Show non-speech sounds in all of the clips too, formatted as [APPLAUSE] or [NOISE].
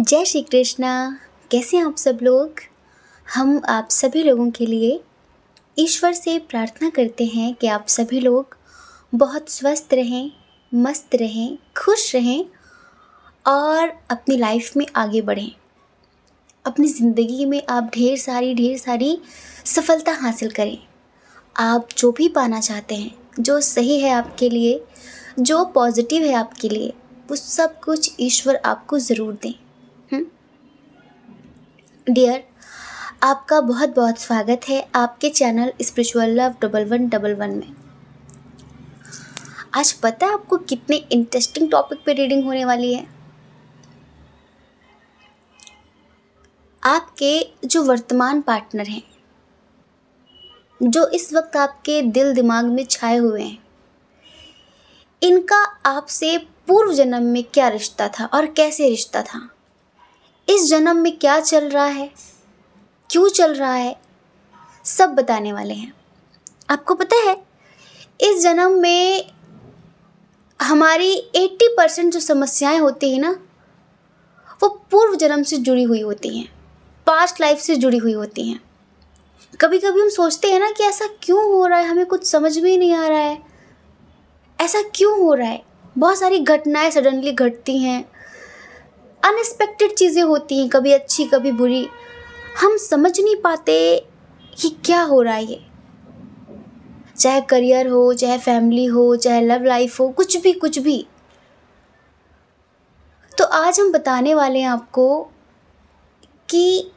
जय श्री कृष्णा कैसे हैं आप सब लोग हम आप सभी लोगों के लिए ईश्वर से प्रार्थना करते हैं कि आप सभी लोग बहुत स्वस्थ रहें मस्त रहें खुश रहें और अपनी लाइफ में आगे बढ़ें अपनी ज़िंदगी में आप ढेर सारी ढेर सारी सफलता हासिल करें आप जो भी पाना चाहते हैं जो सही है आपके लिए जो पॉजिटिव है आपके लिए वो सब कुछ ईश्वर आपको ज़रूर दें डियर आपका बहुत बहुत स्वागत है आपके channel spiritual love double one double one में आज पता है आपको कितने इंटरेस्टिंग टॉपिक पे रीडिंग होने वाली है आपके जो वर्तमान पार्टनर हैं जो इस वक्त आपके दिल दिमाग में छाए हुए हैं इनका आपसे पूर्व जन्म में क्या रिश्ता था और कैसे रिश्ता था इस जन्म में क्या चल रहा है क्यों चल रहा है सब बताने वाले हैं आपको पता है इस जन्म में हमारी 80 परसेंट जो समस्याएं होती हैं ना वो पूर्व जन्म से जुड़ी हुई होती हैं पास्ट लाइफ से जुड़ी हुई होती हैं कभी कभी हम सोचते हैं ना कि ऐसा क्यों हो रहा है हमें कुछ समझ में नहीं आ रहा है ऐसा क्यों हो रहा है बहुत सारी घटनाएं सडनली घटती हैं अनएक्सपेक्टेड चीज़ें होती हैं कभी अच्छी कभी बुरी हम समझ नहीं पाते कि क्या हो रहा है ये चाहे करियर हो चाहे फैमिली हो चाहे लव लाइफ हो कुछ भी कुछ भी तो आज हम बताने वाले हैं आपको कि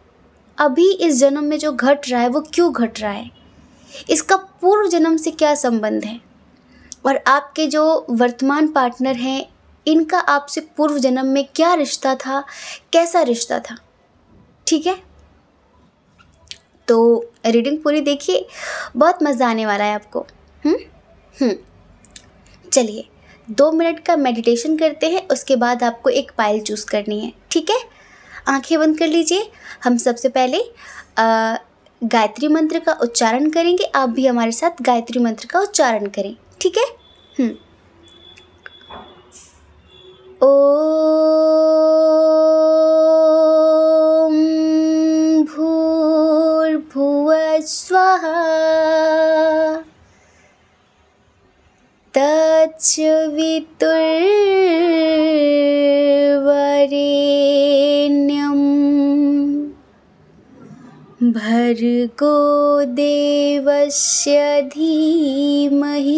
अभी इस जन्म में जो घट रहा है वो क्यों घट रहा है इसका पूर्व जन्म से क्या संबंध है और आपके जो वर्तमान पार्टनर हैं इनका आपसे पूर्व जन्म में क्या रिश्ता था कैसा रिश्ता था ठीक है तो रीडिंग पूरी देखिए बहुत मज़ा आने वाला है आपको हम्म? हम्म। चलिए दो मिनट का मेडिटेशन करते हैं उसके बाद आपको एक पायल चूज़ करनी है ठीक है आंखें बंद कर लीजिए हम सबसे पहले आ, गायत्री मंत्र का उच्चारण करेंगे आप भी हमारे साथ गायत्री मंत्र का उच्चारण करें ठीक है हम्म। ॐ भूर्भुवस्वः स्वाहा भर्गो देवस्य धीमहि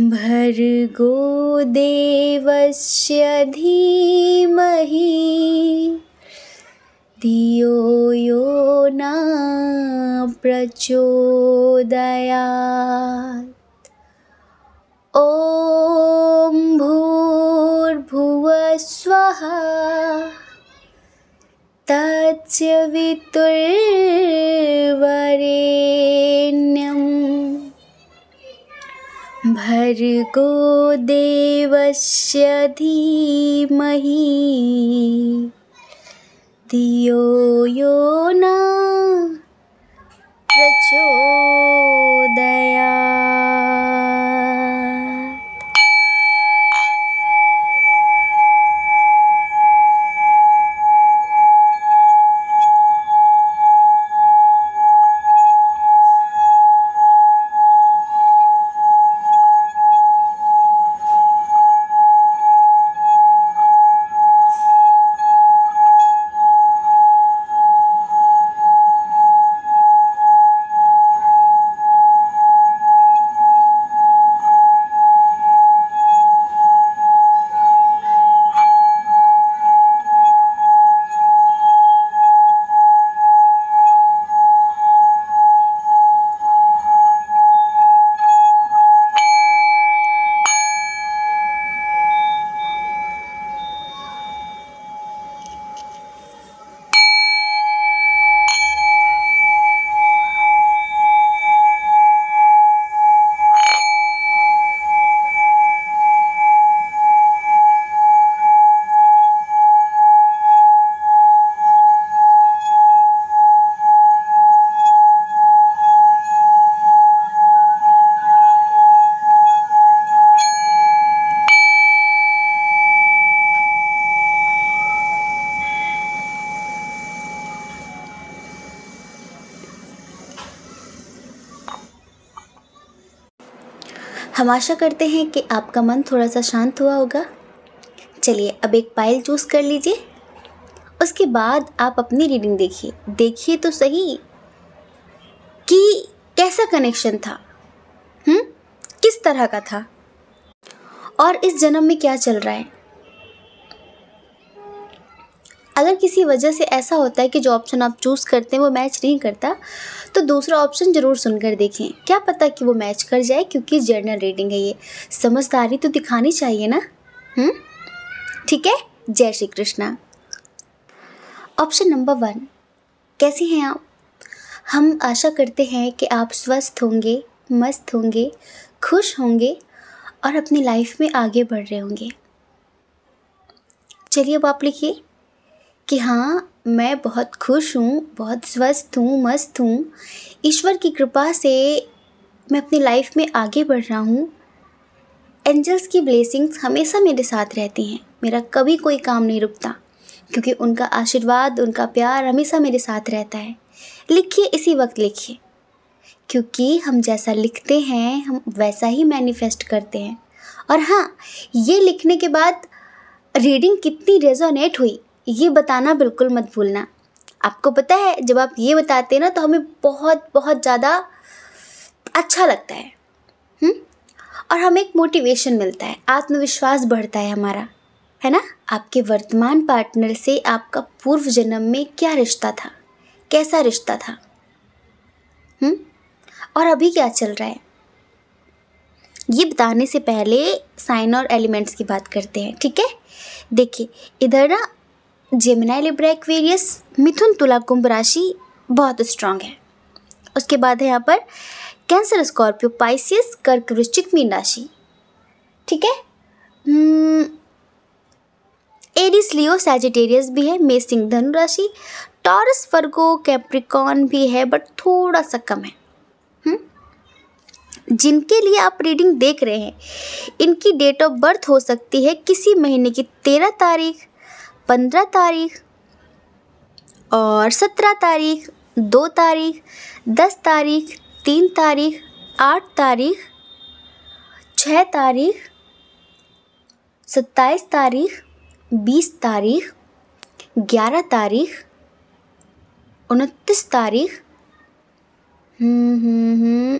भर्गो देवस्य धीमहि धियो यो न प्रचोदयात् ॐ भूर्भुवस्वः तस्य वितुर्वरेण्यम् भर्गो देवस्य धीमहि धियो यो न प्रचोदया हम आशा करते हैं कि आपका मन थोड़ा सा शांत हुआ होगा चलिए अब एक पाइल चूज़ कर लीजिए उसके बाद आप अपनी रीडिंग देखिए देखिए तो सही कि कैसा कनेक्शन था हुँ? हम्म? किस तरह का था और इस जन्म में क्या चल रहा है अगर किसी वजह से ऐसा होता है कि जो ऑप्शन आप चूज़ करते हैं वो मैच नहीं करता तो दूसरा ऑप्शन ज़रूर सुनकर देखें क्या पता कि वो मैच कर जाए क्योंकि जर्नल रीडिंग है ये समझदारी तो दिखानी चाहिए ना हम्म? ठीक है जय Shri Krishna option number one कैसे हैं आप हम आशा करते हैं कि आप स्वस्थ होंगे मस्त होंगे खुश होंगे और अपनी लाइफ में आगे बढ़ रहे होंगे चलिए अब आप लिखिए कि हाँ मैं बहुत खुश हूँ बहुत स्वस्थ हूँ मस्त हूँ ईश्वर की कृपा से मैं अपनी लाइफ में आगे बढ़ रहा हूँ एंजल्स की ब्लेसिंग्स हमेशा मेरे साथ रहती हैं मेरा कभी कोई काम नहीं रुकता क्योंकि उनका आशीर्वाद उनका प्यार हमेशा मेरे साथ रहता है लिखिए इसी वक्त लिखिए क्योंकि हम जैसा लिखते हैं हम वैसा ही मैनिफेस्ट करते हैं और हाँ ये लिखने के बाद रीडिंग कितनी रेजोनेट हुई ये बताना बिल्कुल मत भूलना आपको पता है जब आप ये बताते हैं ना तो हमें बहुत बहुत ज़्यादा अच्छा लगता है और हमें एक मोटिवेशन मिलता है आत्मविश्वास बढ़ता है हमारा है ना आपके वर्तमान पार्टनर से आपका पूर्व जन्म में क्या रिश्ता था कैसा रिश्ता था हुँ? और अभी क्या चल रहा है ये बताने से पहले साइन और एलिमेंट्स की बात करते हैं ठीक है देखिए इधर ना जेमिनाई लिब्रा एक्वेरियस मिथुन तुला कुंभ राशि बहुत स्ट्रांग है उसके बाद है यहाँ पर कैंसर स्कॉर्पियो पाइसियस कर्क वृश्चिक मीन राशि ठीक है एडिस लियो सैजिटेरियस भी है मे सिंह धनु राशि टॉरस फर्गो कैप्रिकॉन भी है बट थोड़ा सा कम है हुँ? हम्म, जिनके लिए आप रीडिंग देख रहे हैं इनकी डेट ऑफ बर्थ हो सकती है किसी महीने की तेरह तारीख पंद्रह तारीख और सत्रह तारीख दो तारीख दस तारीख तीन तारीख आठ तारीख छः तारीख सत्ताईस तारीख बीस तारीख ग्यारह तारीख उनतीस तारीख हम्म, हम्म, हम्म,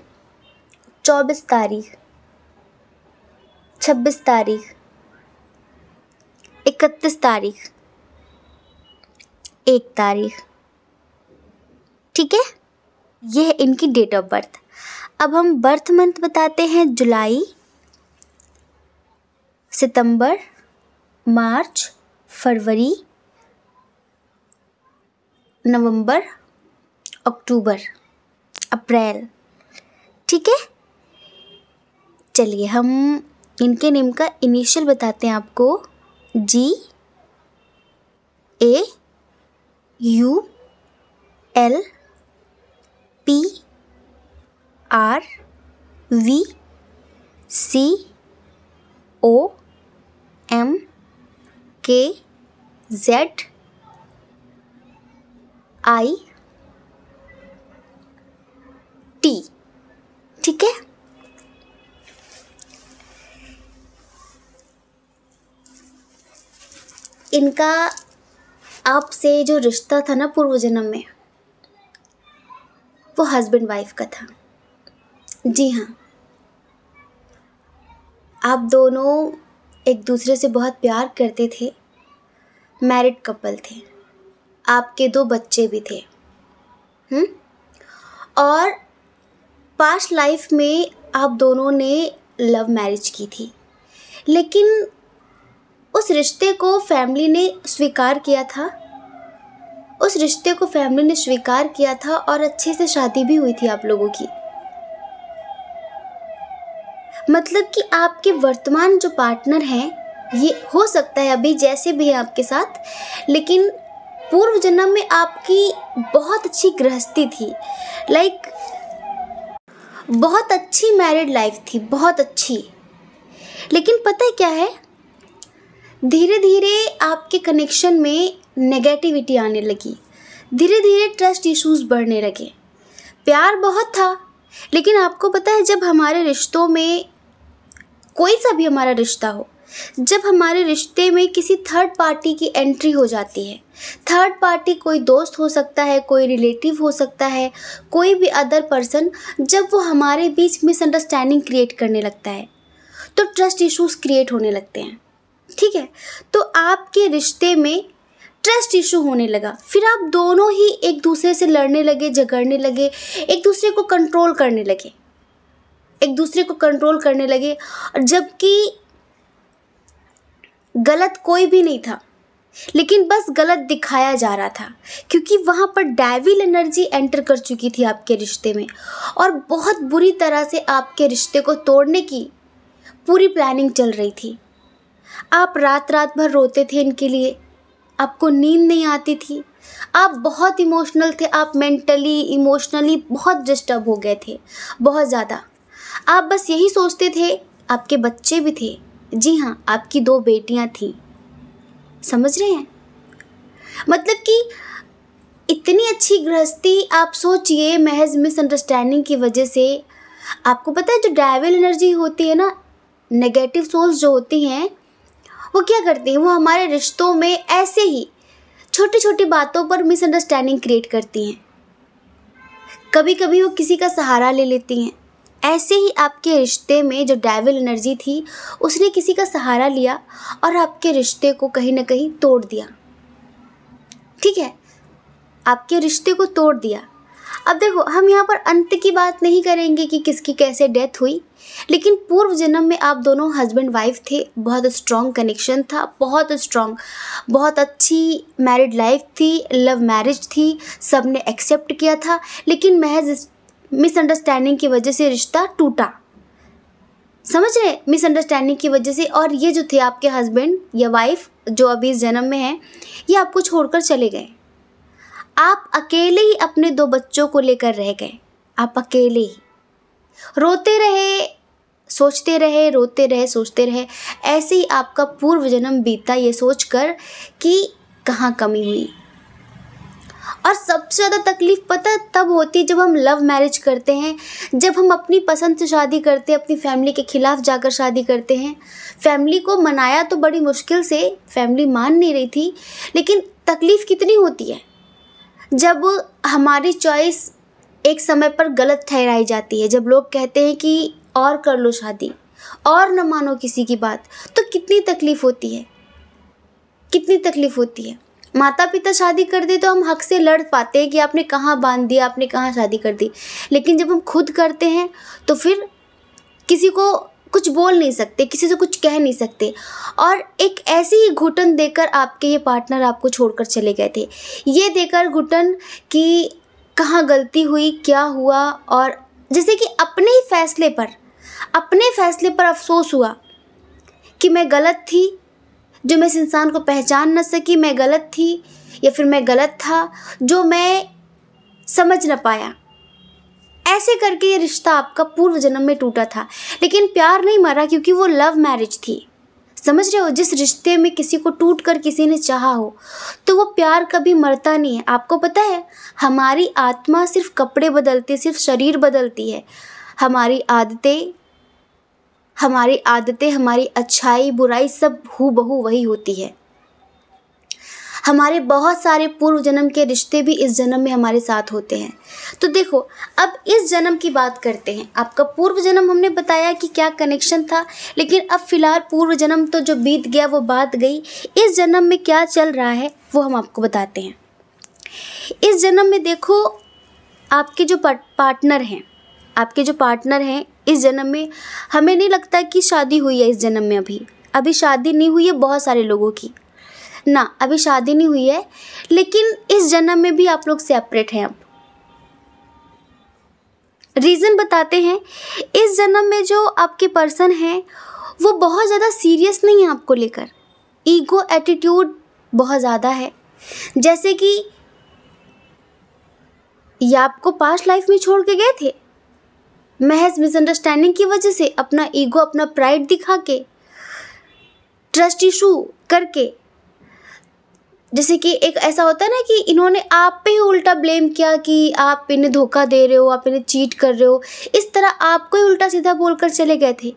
चौबीस तारीख छब्बीस तारीख इकतीस तारीख एक तारीख ठीक है यह इनकी डेट ऑफ बर्थ अब हम बर्थ मंथ बताते हैं जुलाई सितंबर मार्च फरवरी नवंबर अक्टूबर अप्रैल ठीक है चलिए हम इनके नेम का इनिशियल बताते हैं आपको G A U L P R V C O M K Z I T ठीक है इनका आपसे जो रिश्ता था ना पूर्व जन्म में वो हस्बैंड वाइफ का था जी हाँ आप दोनों एक दूसरे से बहुत प्यार करते थे मैरिड कपल थे आपके दो बच्चे भी थे हुँ? हम्म? और पास्ट लाइफ में आप दोनों ने लव मैरिज की थी लेकिन उस रिश्ते को फैमिली ने स्वीकार किया था उस रिश्ते को फैमिली ने स्वीकार किया था और अच्छे से शादी भी हुई थी आप लोगों की मतलब कि आपके वर्तमान जो पार्टनर हैं ये हो सकता है अभी जैसे भी है आपके साथ लेकिन पूर्व जन्म में आपकी बहुत अच्छी गृहस्थी थी लाइक बहुत अच्छी मैरिड लाइफ थी बहुत अच्छी लेकिन पता है क्या है धीरे धीरे आपके कनेक्शन में नेगेटिविटी आने लगी धीरे धीरे ट्रस्ट इश्यूज़ बढ़ने लगे प्यार बहुत था लेकिन आपको पता है जब हमारे रिश्तों में कोई सा भी हमारा रिश्ता हो जब हमारे रिश्ते में किसी थर्ड पार्टी की एंट्री हो जाती है थर्ड पार्टी कोई दोस्त हो सकता है कोई रिलेटिव हो सकता है कोई भी अदर पर्सन जब वो हमारे बीच मिसअंडरस्टैंडिंग क्रिएट करने लगता है तो ट्रस्ट इश्यूज़ क्रिएट होने लगते हैं ठीक है तो आपके रिश्ते में ट्रस्ट इशू होने लगा फिर आप दोनों ही एक दूसरे से लड़ने लगे झगड़ने लगे एक दूसरे को कंट्रोल करने लगे एक दूसरे को कंट्रोल करने लगे और जबकि गलत कोई भी नहीं था लेकिन बस गलत दिखाया जा रहा था क्योंकि वहाँ पर डैविल एनर्जी एंटर कर चुकी थी आपके रिश्ते में और बहुत बुरी तरह से आपके रिश्ते को तोड़ने की पूरी प्लानिंग चल रही थी आप रात रात भर रोते थे इनके लिए आपको नींद नहीं आती थी आप बहुत इमोशनल थे आप मेंटली इमोशनली बहुत डिस्टर्ब हो गए थे बहुत ज़्यादा आप बस यही सोचते थे आपके बच्चे भी थे जी हाँ आपकी दो बेटियाँ थी समझ रहे हैं मतलब कि इतनी अच्छी गृहस्थी आप सोचिए महज मिसअंडरस्टैंडिंग की वजह से आपको पता है जो डायवल एनर्जी होती है ना नेगेटिव सोल्स जो होती हैं वो क्या करते हैं वो हमारे रिश्तों में ऐसे ही छोटी छोटी बातों पर मिसअंडरस्टैंडिंग क्रिएट करती हैं कभी कभी वो किसी का सहारा ले लेती हैं ऐसे ही आपके रिश्ते में जो डाइवल एनर्जी थी उसने किसी का सहारा लिया और आपके रिश्ते को कहीं ना कहीं तोड़ दिया ठीक है आपके रिश्ते को तोड़ दिया अब देखो हम यहाँ पर अंत की बात नहीं करेंगे कि किसकी कैसे डेथ हुई लेकिन पूर्व जन्म में आप दोनों हस्बैंड वाइफ थे बहुत स्ट्रॉन्ग कनेक्शन था बहुत स्ट्रॉन्ग बहुत अच्छी मैरिड लाइफ थी लव मैरिज थी सब ने एक्सेप्ट किया था लेकिन महज मिसअंडरस्टैंडिंग की वजह से रिश्ता टूटा समझ रहे मिसअंडरस्टैंडिंग की वजह से और ये जो थे आपके हस्बैंड या वाइफ जो अभी इस जन्म में हैं ये आपको छोड़कर चले गए आप अकेले ही अपने दो बच्चों को लेकर रह गए आप अकेले ही रोते रहे सोचते रहे रोते रहे सोचते रहे ऐसे ही आपका पूर्व जन्म बीता ये सोचकर कि कहाँ कमी हुई और सबसे ज़्यादा तकलीफ पता तब होती है जब हम लव मैरिज करते हैं जब हम अपनी पसंद से शादी करते हैं अपनी फैमिली के ख़िलाफ़ जाकर शादी करते हैं फैमिली को मनाया तो बड़ी मुश्किल से फैमिली मान नहीं रही थी लेकिन तकलीफ़ कितनी होती है जब हमारी चॉइस एक समय पर गलत ठहराई जाती है जब लोग कहते हैं कि और कर लो शादी और न मानो किसी की बात तो कितनी तकलीफ़ होती है कितनी तकलीफ़ होती है माता पिता शादी कर दे तो हम हक से लड़ पाते हैं कि आपने कहाँ बांध दिया आपने कहाँ शादी कर दी लेकिन जब हम खुद करते हैं तो फिर किसी को कुछ बोल नहीं सकते किसी से कुछ कह नहीं सकते और एक ऐसी ही घुटन देकर आपके ये पार्टनर आपको छोड़कर चले गए थे ये देकर घुटन कि कहाँ गलती हुई क्या हुआ और जैसे कि अपने ही फैसले पर अपने फैसले पर अफसोस हुआ कि मैं गलत थी जो मैं इस इंसान को पहचान न सकी मैं गलत थी या फिर मैं गलत था जो मैं समझ न पाया ऐसे करके ये रिश्ता आपका पूर्व जन्म में टूटा था लेकिन प्यार नहीं मरा क्योंकि वो लव मैरिज थी समझ रहे हो जिस रिश्ते में किसी को टूट कर किसी ने चाहा हो तो वो प्यार कभी मरता नहीं है आपको पता है हमारी आत्मा सिर्फ कपड़े बदलती सिर्फ शरीर बदलती है हमारी आदतें हमारी आदतें हमारी अच्छाई बुराई सब हु बहू वही होती है हमारे बहुत सारे पूर्व जन्म के रिश्ते भी इस जन्म में हमारे साथ होते हैं तो देखो अब इस जन्म की बात करते हैं आपका पूर्व जन्म हमने बताया कि क्या कनेक्शन था लेकिन अब फिलहाल पूर्व जन्म तो जो बीत गया वो बात गई इस जन्म में क्या चल रहा है वो हम आपको बताते हैं इस जन्म में देखो आपके जो पार्टनर हैं आपके जो पार्टनर हैं इस जन्म में हमें नहीं लगता कि शादी हुई है इस जन्म में अभी अभी शादी नहीं हुई है बहुत सारे लोगों की ना अभी शादी नहीं हुई है लेकिन इस जन्म में भी आप लोग सेपरेट हैं अब रीज़न बताते हैं इस जन्म में जो आपके पर्सन हैं वो बहुत ज़्यादा सीरियस नहीं है आपको लेकर ईगो एटीट्यूड बहुत ज़्यादा है जैसे कि या आपको पास्ट लाइफ में छोड़ के गए थे महज मिसअंडरस्टैंडिंग की वजह से अपना ईगो अपना प्राइड दिखा के ट्रस्ट इशू करके जैसे कि एक ऐसा होता है ना कि इन्होंने आप पे ही उल्टा ब्लेम किया कि आप इन्हें धोखा दे रहे हो आप इन्हें चीट कर रहे हो इस तरह आपको ही उल्टा सीधा बोलकर चले गए थे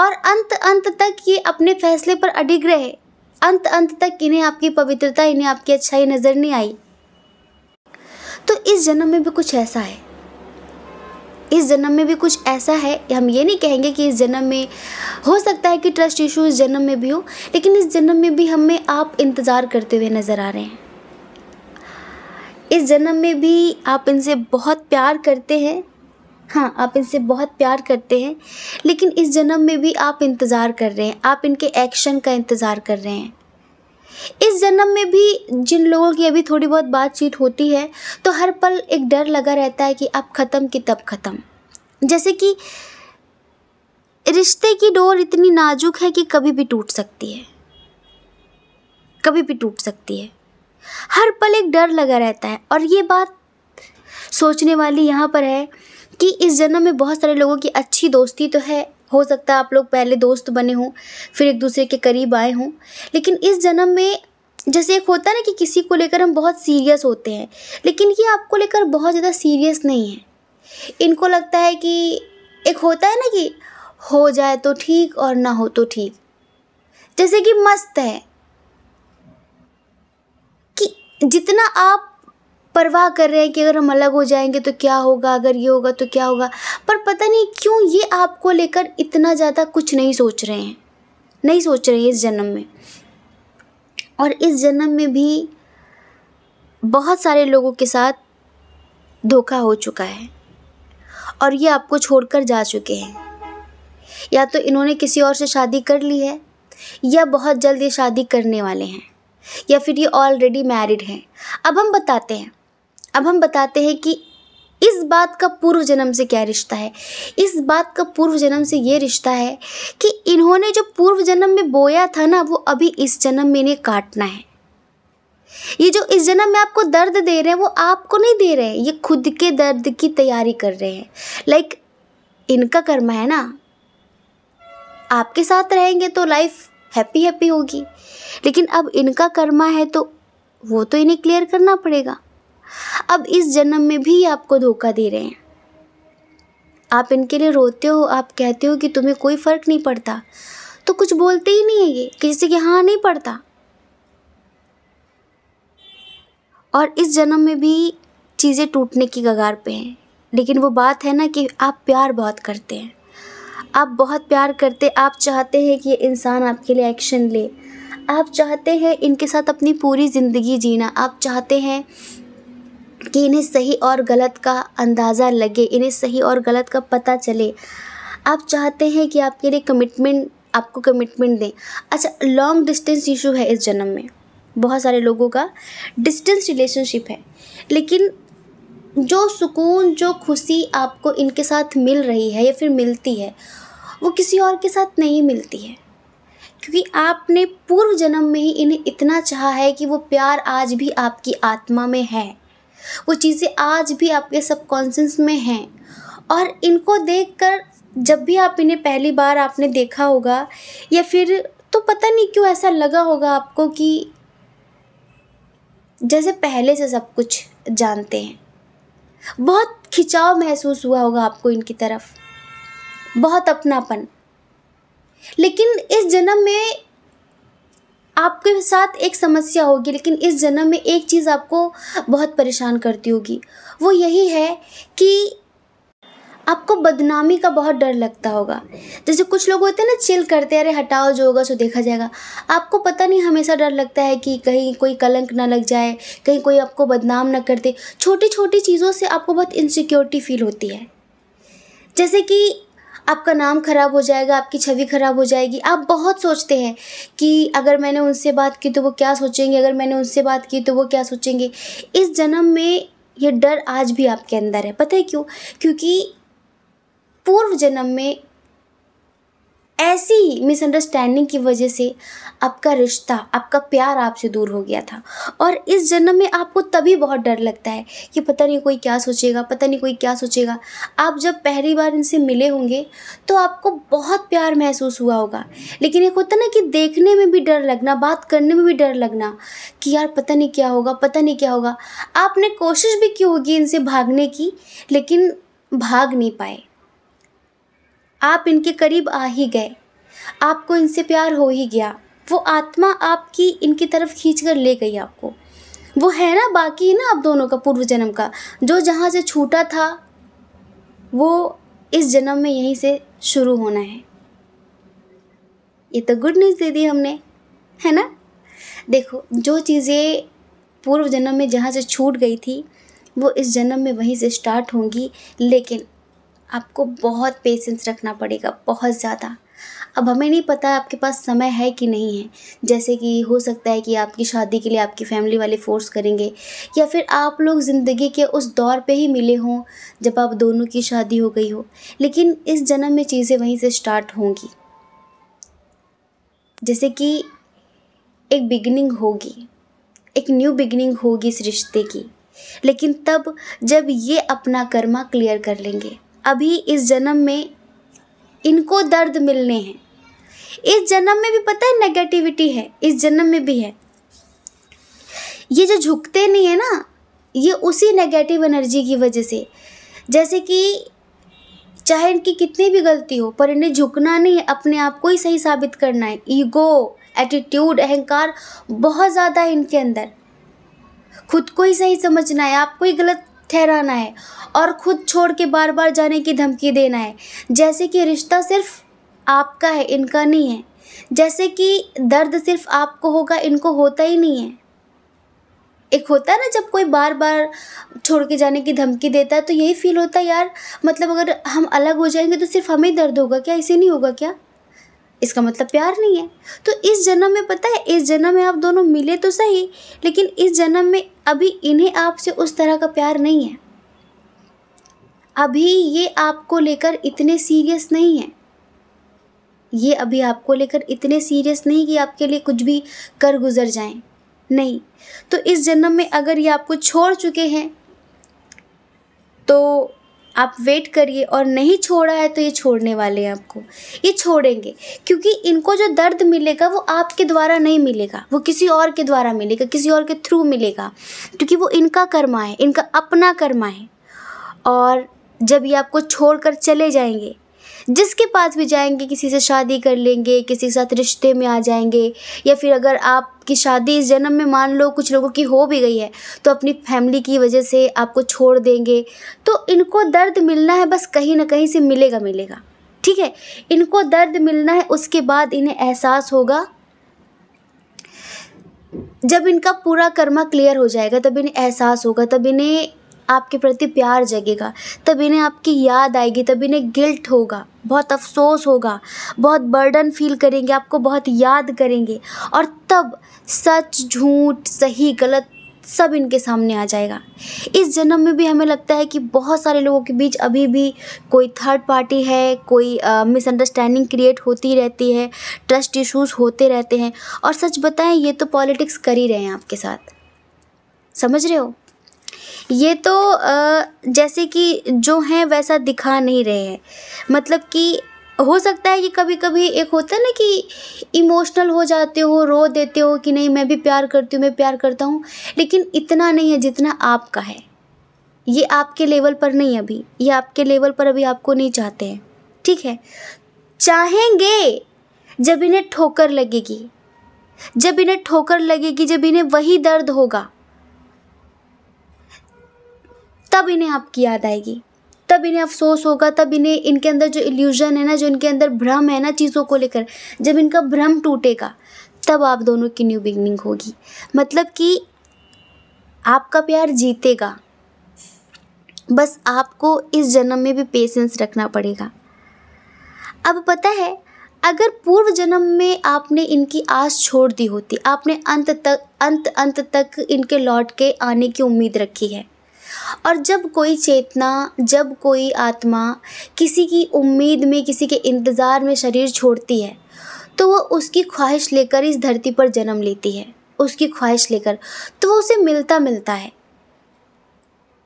और अंत अंत तक ये अपने फैसले पर अडिग रहे अंत अंत तक इन्हें आपकी पवित्रता इन्हें आपकी अच्छाई नज़र नहीं आई तो इस जन्म में भी कुछ ऐसा है इस जन्म में भी कुछ ऐसा है हम ये नहीं कहेंगे कि इस जन्म में हो सकता है कि ट्रस्ट इशू इस जन्म में भी हो लेकिन इस जन्म में भी हमें आप इंतज़ार करते हुए नज़र आ रहे हैं इस जन्म में भी आप इनसे बहुत प्यार करते हैं हाँ आप इनसे बहुत प्यार करते हैं लेकिन इस जन्म में भी आप इंतज़ार कर रहे हैं आप इनके एक्शन का इंतज़ार कर रहे हैं इस जन्म में भी जिन लोगों की अभी थोड़ी बहुत बातचीत होती है तो हर पल एक डर लगा रहता है कि अब ख़त्म कि तब ख़त्म जैसे कि रिश्ते की डोर इतनी नाजुक है कि कभी भी टूट सकती है कभी भी टूट सकती है हर पल एक डर लगा रहता है और ये बात सोचने वाली यहाँ पर है कि इस जन्म में बहुत सारे लोगों की अच्छी दोस्ती तो है हो सकता है आप लोग पहले दोस्त बने हों फिर एक दूसरे के करीब आए हों लेकिन इस जन्म में जैसे एक होता है ना कि किसी को लेकर हम बहुत सीरियस होते हैं लेकिन ये आपको लेकर बहुत ज़्यादा सीरियस नहीं है इनको लगता है कि एक होता है ना कि हो जाए तो ठीक और ना हो तो ठीक जैसे कि मस्त है कि जितना आप परवाह कर रहे हैं कि अगर हम अलग हो जाएंगे तो क्या होगा अगर ये होगा तो क्या होगा पर पता नहीं क्यों ये आपको लेकर इतना ज़्यादा कुछ नहीं सोच रहे हैं नहीं सोच रहे हैं इस जन्म में और इस जन्म में भी बहुत सारे लोगों के साथ धोखा हो चुका है और ये आपको छोड़कर जा चुके हैं या तो इन्होंने किसी और से शादी कर ली है या बहुत जल्द ये शादी करने वाले हैं या फिर ये ऑलरेडी मैरिड हैं अब हम बताते हैं अब हम बताते हैं कि इस बात का पूर्व जन्म से क्या रिश्ता है इस बात का पूर्व जन्म से ये रिश्ता है कि इन्होंने जो पूर्व जन्म में बोया था ना वो अभी इस जन्म में इन्हें काटना है ये जो इस जन्म में आपको दर्द दे रहे हैं वो आपको नहीं दे रहे हैं ये खुद के दर्द की तैयारी कर रहे हैं लाइक इनका कर्म है ना आपके साथ रहेंगे तो लाइफ हैप्पी हैप्पी होगी लेकिन अब इनका कर्मा है तो वो तो इन्हें क्लियर करना पड़ेगा अब इस जन्म में भी आपको धोखा दे रहे हैं आप इनके लिए रोते हो आप कहते हो कि तुम्हें कोई फ़र्क नहीं पड़ता तो कुछ बोलते ही नहीं है ये किसी के हाँ नहीं पड़ता और इस जन्म में भी चीज़ें टूटने की कगार पे हैं लेकिन वो बात है ना कि आप प्यार बहुत करते हैं आप बहुत प्यार करते आप चाहते हैं कि ये इंसान आपके लिए एक्शन ले आप चाहते हैं इनके साथ अपनी पूरी ज़िंदगी जीना आप चाहते हैं कि इन्हें सही और गलत का अंदाज़ा लगे इन्हें सही और गलत का पता चले आप चाहते हैं कि आपके लिए कमिटमेंट आपको कमिटमेंट दें अच्छा लॉन्ग डिस्टेंस इशू है इस जन्म में बहुत सारे लोगों का डिस्टेंस रिलेशनशिप है लेकिन जो सुकून जो खुशी आपको इनके साथ मिल रही है या फिर मिलती है वो किसी और के साथ नहीं मिलती है क्योंकि आपने पूर्व जन्म में ही इन्हें इतना चाहा है कि वो प्यार आज भी आपकी आत्मा में है वो चीज़ें आज भी आपके सबकॉन्शियस में हैं और इनको देखकर जब भी आप इन्हें पहली बार आपने देखा होगा या फिर तो पता नहीं क्यों ऐसा लगा होगा आपको कि जैसे पहले से सब कुछ जानते हैं बहुत खिंचाव महसूस हुआ होगा आपको इनकी तरफ बहुत अपनापन लेकिन इस जन्म में आपके साथ एक समस्या होगी लेकिन इस जन्म में एक चीज़ आपको बहुत परेशान करती होगी वो यही है कि आपको बदनामी का बहुत डर लगता होगा जैसे कुछ लोग होते हैं ना चिल करते अरे हटाओ जो होगा सो देखा जाएगा आपको पता नहीं हमेशा डर लगता है कि कहीं कोई कलंक ना लग जाए कहीं कोई आपको बदनाम ना कर दे छोटी छोटी चीज़ों से आपको बहुत इनसिक्योरिटी फील होती है जैसे कि आपका नाम खराब हो जाएगा आपकी छवि खराब हो जाएगी आप बहुत सोचते हैं कि अगर मैंने उनसे बात की तो वो क्या सोचेंगे अगर मैंने उनसे बात की तो वो क्या सोचेंगे इस जन्म में ये डर आज भी आपके अंदर है पता है क्यों क्योंकि पूर्व जन्म में ऐसी मिसअंडरस्टैंडिंग की वजह से आपका रिश्ता आपका प्यार आपसे दूर हो गया था और इस जन्म में आपको तभी बहुत डर लगता है कि पता नहीं कोई क्या सोचेगा पता नहीं कोई क्या सोचेगा आप जब पहली बार इनसे मिले होंगे तो आपको बहुत प्यार महसूस हुआ होगा लेकिन एक होता ना कि देखने में भी डर लगना बात करने में भी डर लगना कि यार पता नहीं क्या होगा पता नहीं क्या होगा आपने कोशिश भी की होगी इनसे भागने की लेकिन भाग नहीं पाए आप इनके करीब आ ही गए आपको इनसे प्यार हो ही गया वो आत्मा आपकी इनकी तरफ खींच कर ले गई आपको वो है ना बाकी है ना आप दोनों का पूर्व जन्म का जो जहाँ से छूटा था वो इस जन्म में यहीं से शुरू होना है ये तो गुड न्यूज़ दे दी हमने है ना देखो जो चीज़ें पूर्व जन्म में जहाँ से छूट गई थी वो इस जन्म में वहीं से स्टार्ट होंगी लेकिन आपको बहुत पेशेंस रखना पड़ेगा बहुत ज़्यादा अब हमें नहीं पता आपके पास समय है कि नहीं है जैसे कि हो सकता है कि आपकी शादी के लिए आपकी फैमिली वाले फ़ोर्स करेंगे या फिर आप लोग ज़िंदगी के उस दौर पे ही मिले हों जब आप दोनों की शादी हो गई हो लेकिन इस जन्म में चीज़ें वहीं से स्टार्ट होंगी जैसे कि एक बिगनिंग होगी एक न्यू बिगनिंग होगी इस रिश्ते की लेकिन तब जब ये अपना कर्मा क्लियर कर लेंगे अभी इस जन्म में इनको दर्द मिलने हैं इस जन्म में भी पता है नेगेटिविटी है इस जन्म में भी है ये जो झुकते नहीं है ना ये उसी नेगेटिव एनर्जी की वजह से जैसे कि चाहे इनकी कितनी भी गलती हो पर इन्हें झुकना नहीं है अपने आप को ही सही साबित करना है ईगो एटीट्यूड अहंकार बहुत ज़्यादा है इनके अंदर खुद को ही सही समझना है आपको ही गलत ठहराना है और खुद छोड़ के बार बार जाने की धमकी देना है जैसे कि रिश्ता सिर्फ आपका है इनका नहीं है जैसे कि दर्द सिर्फ आपको होगा इनको होता ही नहीं है एक होता है ना जब कोई बार बार छोड़ के जाने की धमकी देता है तो यही फील होता है यार मतलब अगर हम अलग हो जाएंगे तो सिर्फ हमें दर्द होगा क्या इसे नहीं होगा क्या इसका मतलब प्यार नहीं है तो इस जन्म में पता है इस जन्म में आप दोनों मिले तो सही लेकिन इस जन्म में अभी इन्हें आपसे उस तरह का प्यार नहीं है अभी ये आपको लेकर इतने सीरियस नहीं है ये अभी आपको लेकर इतने सीरियस नहीं कि आपके लिए कुछ भी कर गुजर जाएं नहीं तो इस जन्म में अगर ये आपको छोड़ चुके हैं तो आप वेट करिए और नहीं छोड़ा है तो ये छोड़ने वाले हैं आपको ये छोड़ेंगे क्योंकि इनको जो दर्द मिलेगा वो आपके द्वारा नहीं मिलेगा वो किसी और के द्वारा मिलेगा किसी और के थ्रू मिलेगा क्योंकि वो इनका कर्मा है इनका अपना कर्मा है और जब ये आपको छोड़ कर चले जाएंगे जिसके पास भी जाएंगे किसी से शादी कर लेंगे किसी के साथ रिश्ते में आ जाएंगे या फिर अगर आपकी शादी इस जन्म में मान लो कुछ लोगों की हो भी गई है तो अपनी फैमिली की वजह से आपको छोड़ देंगे तो इनको दर्द मिलना है बस कहीं ना कहीं से मिलेगा मिलेगा ठीक है इनको दर्द मिलना है उसके बाद इन्हें एहसास होगा जब इनका पूरा कर्मा क्लियर हो जाएगा तब इन्हें एहसास होगा तब इन्हें आपके प्रति प्यार जगेगा तब इन्हें आपकी याद आएगी तब इन्हें गिल्ट होगा बहुत अफ़सोस होगा बहुत बर्डन फील करेंगे आपको बहुत याद करेंगे और तब सच झूठ सही गलत सब इनके सामने आ जाएगा इस जन्म में भी हमें लगता है कि बहुत सारे लोगों के बीच अभी भी कोई थर्ड पार्टी है कोई मिसअंडरस्टैंडिंग क्रिएट होती रहती है ट्रस्ट इश्यूज होते रहते हैं और सच बताएं ये तो पॉलिटिक्स कर ही रहे हैं आपके साथ समझ रहे हो ये तो जैसे कि जो हैं वैसा दिखा नहीं रहे हैं मतलब कि हो सकता है कि कभी कभी एक होता है ना कि इमोशनल हो जाते हो रो देते हो कि नहीं मैं भी प्यार करती हूँ मैं प्यार करता हूँ लेकिन इतना नहीं है जितना आपका है ये आपके लेवल पर नहीं अभी ये आपके लेवल पर अभी आपको नहीं चाहते हैं ठीक है चाहेंगे जब इन्हें ठोकर लगेगी जब इन्हें ठोकर लगेगी जब इन्हें वही दर्द होगा तब इन्हें आपकी याद आएगी तब इन्हें अफसोस होगा तब इन्हें इनके अंदर जो इल्यूजन है ना जो इनके अंदर भ्रम है ना चीज़ों को लेकर जब इनका भ्रम टूटेगा तब आप दोनों की न्यू बिगनिंग होगी मतलब कि आपका प्यार जीतेगा बस आपको इस जन्म में भी पेशेंस रखना पड़ेगा अब पता है अगर पूर्व जन्म में आपने इनकी आस छोड़ दी होती आपने अंत तक अंत अंत तक इनके लौट के आने की उम्मीद रखी है और जब कोई चेतना जब कोई आत्मा किसी की उम्मीद में किसी के इंतज़ार में शरीर छोड़ती है तो वो उसकी ख्वाहिश लेकर इस धरती पर जन्म लेती है उसकी ख्वाहिश लेकर तो वो उसे मिलता मिलता है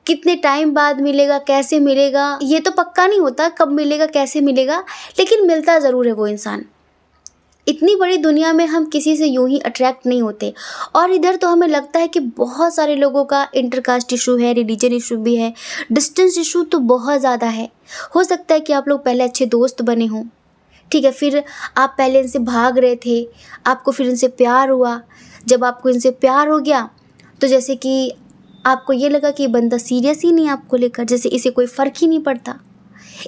कितने टाइम बाद मिलेगा कैसे मिलेगा ये तो पक्का नहीं होता कब मिलेगा कैसे मिलेगा लेकिन मिलता ज़रूर है वो इंसान इतनी बड़ी दुनिया में हम किसी से यूं ही अट्रैक्ट नहीं होते और इधर तो हमें लगता है कि बहुत सारे लोगों का इंटरकास्ट इशू है रिलीजन इशू भी है डिस्टेंस इशू तो बहुत ज़्यादा है हो सकता है कि आप लोग पहले अच्छे दोस्त बने हों ठीक है फिर आप पहले इनसे भाग रहे थे आपको फिर इनसे प्यार हुआ जब आपको इनसे प्यार हो गया तो जैसे कि आपको ये लगा कि ये बंदा सीरियस ही नहीं आपको लेकर जैसे इसे कोई फ़र्क ही नहीं पड़ता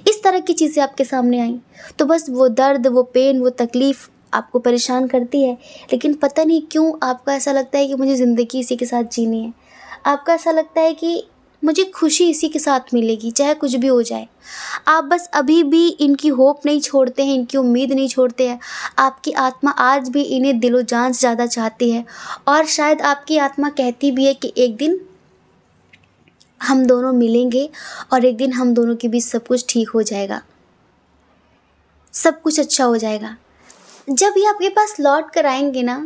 इस तरह की चीज़ें आपके सामने आई तो बस वो दर्द वो पेन वो तकलीफ़ आपको परेशान करती है लेकिन पता नहीं क्यों आपका ऐसा लगता है कि मुझे ज़िंदगी इसी के साथ जीनी है आपका ऐसा लगता है कि मुझे खुशी इसी के साथ मिलेगी चाहे कुछ भी हो जाए आप बस अभी भी इनकी होप नहीं छोड़ते हैं इनकी उम्मीद नहीं छोड़ते हैं आपकी आत्मा आज भी इन्हें दिलो जान ज़्यादा चाहती है और शायद आपकी आत्मा कहती भी है कि एक दिन हम दोनों मिलेंगे और एक दिन हम दोनों के बीच सब कुछ ठीक हो जाएगा सब कुछ अच्छा हो जाएगा जब ये आपके पास लौट कर आएंगे ना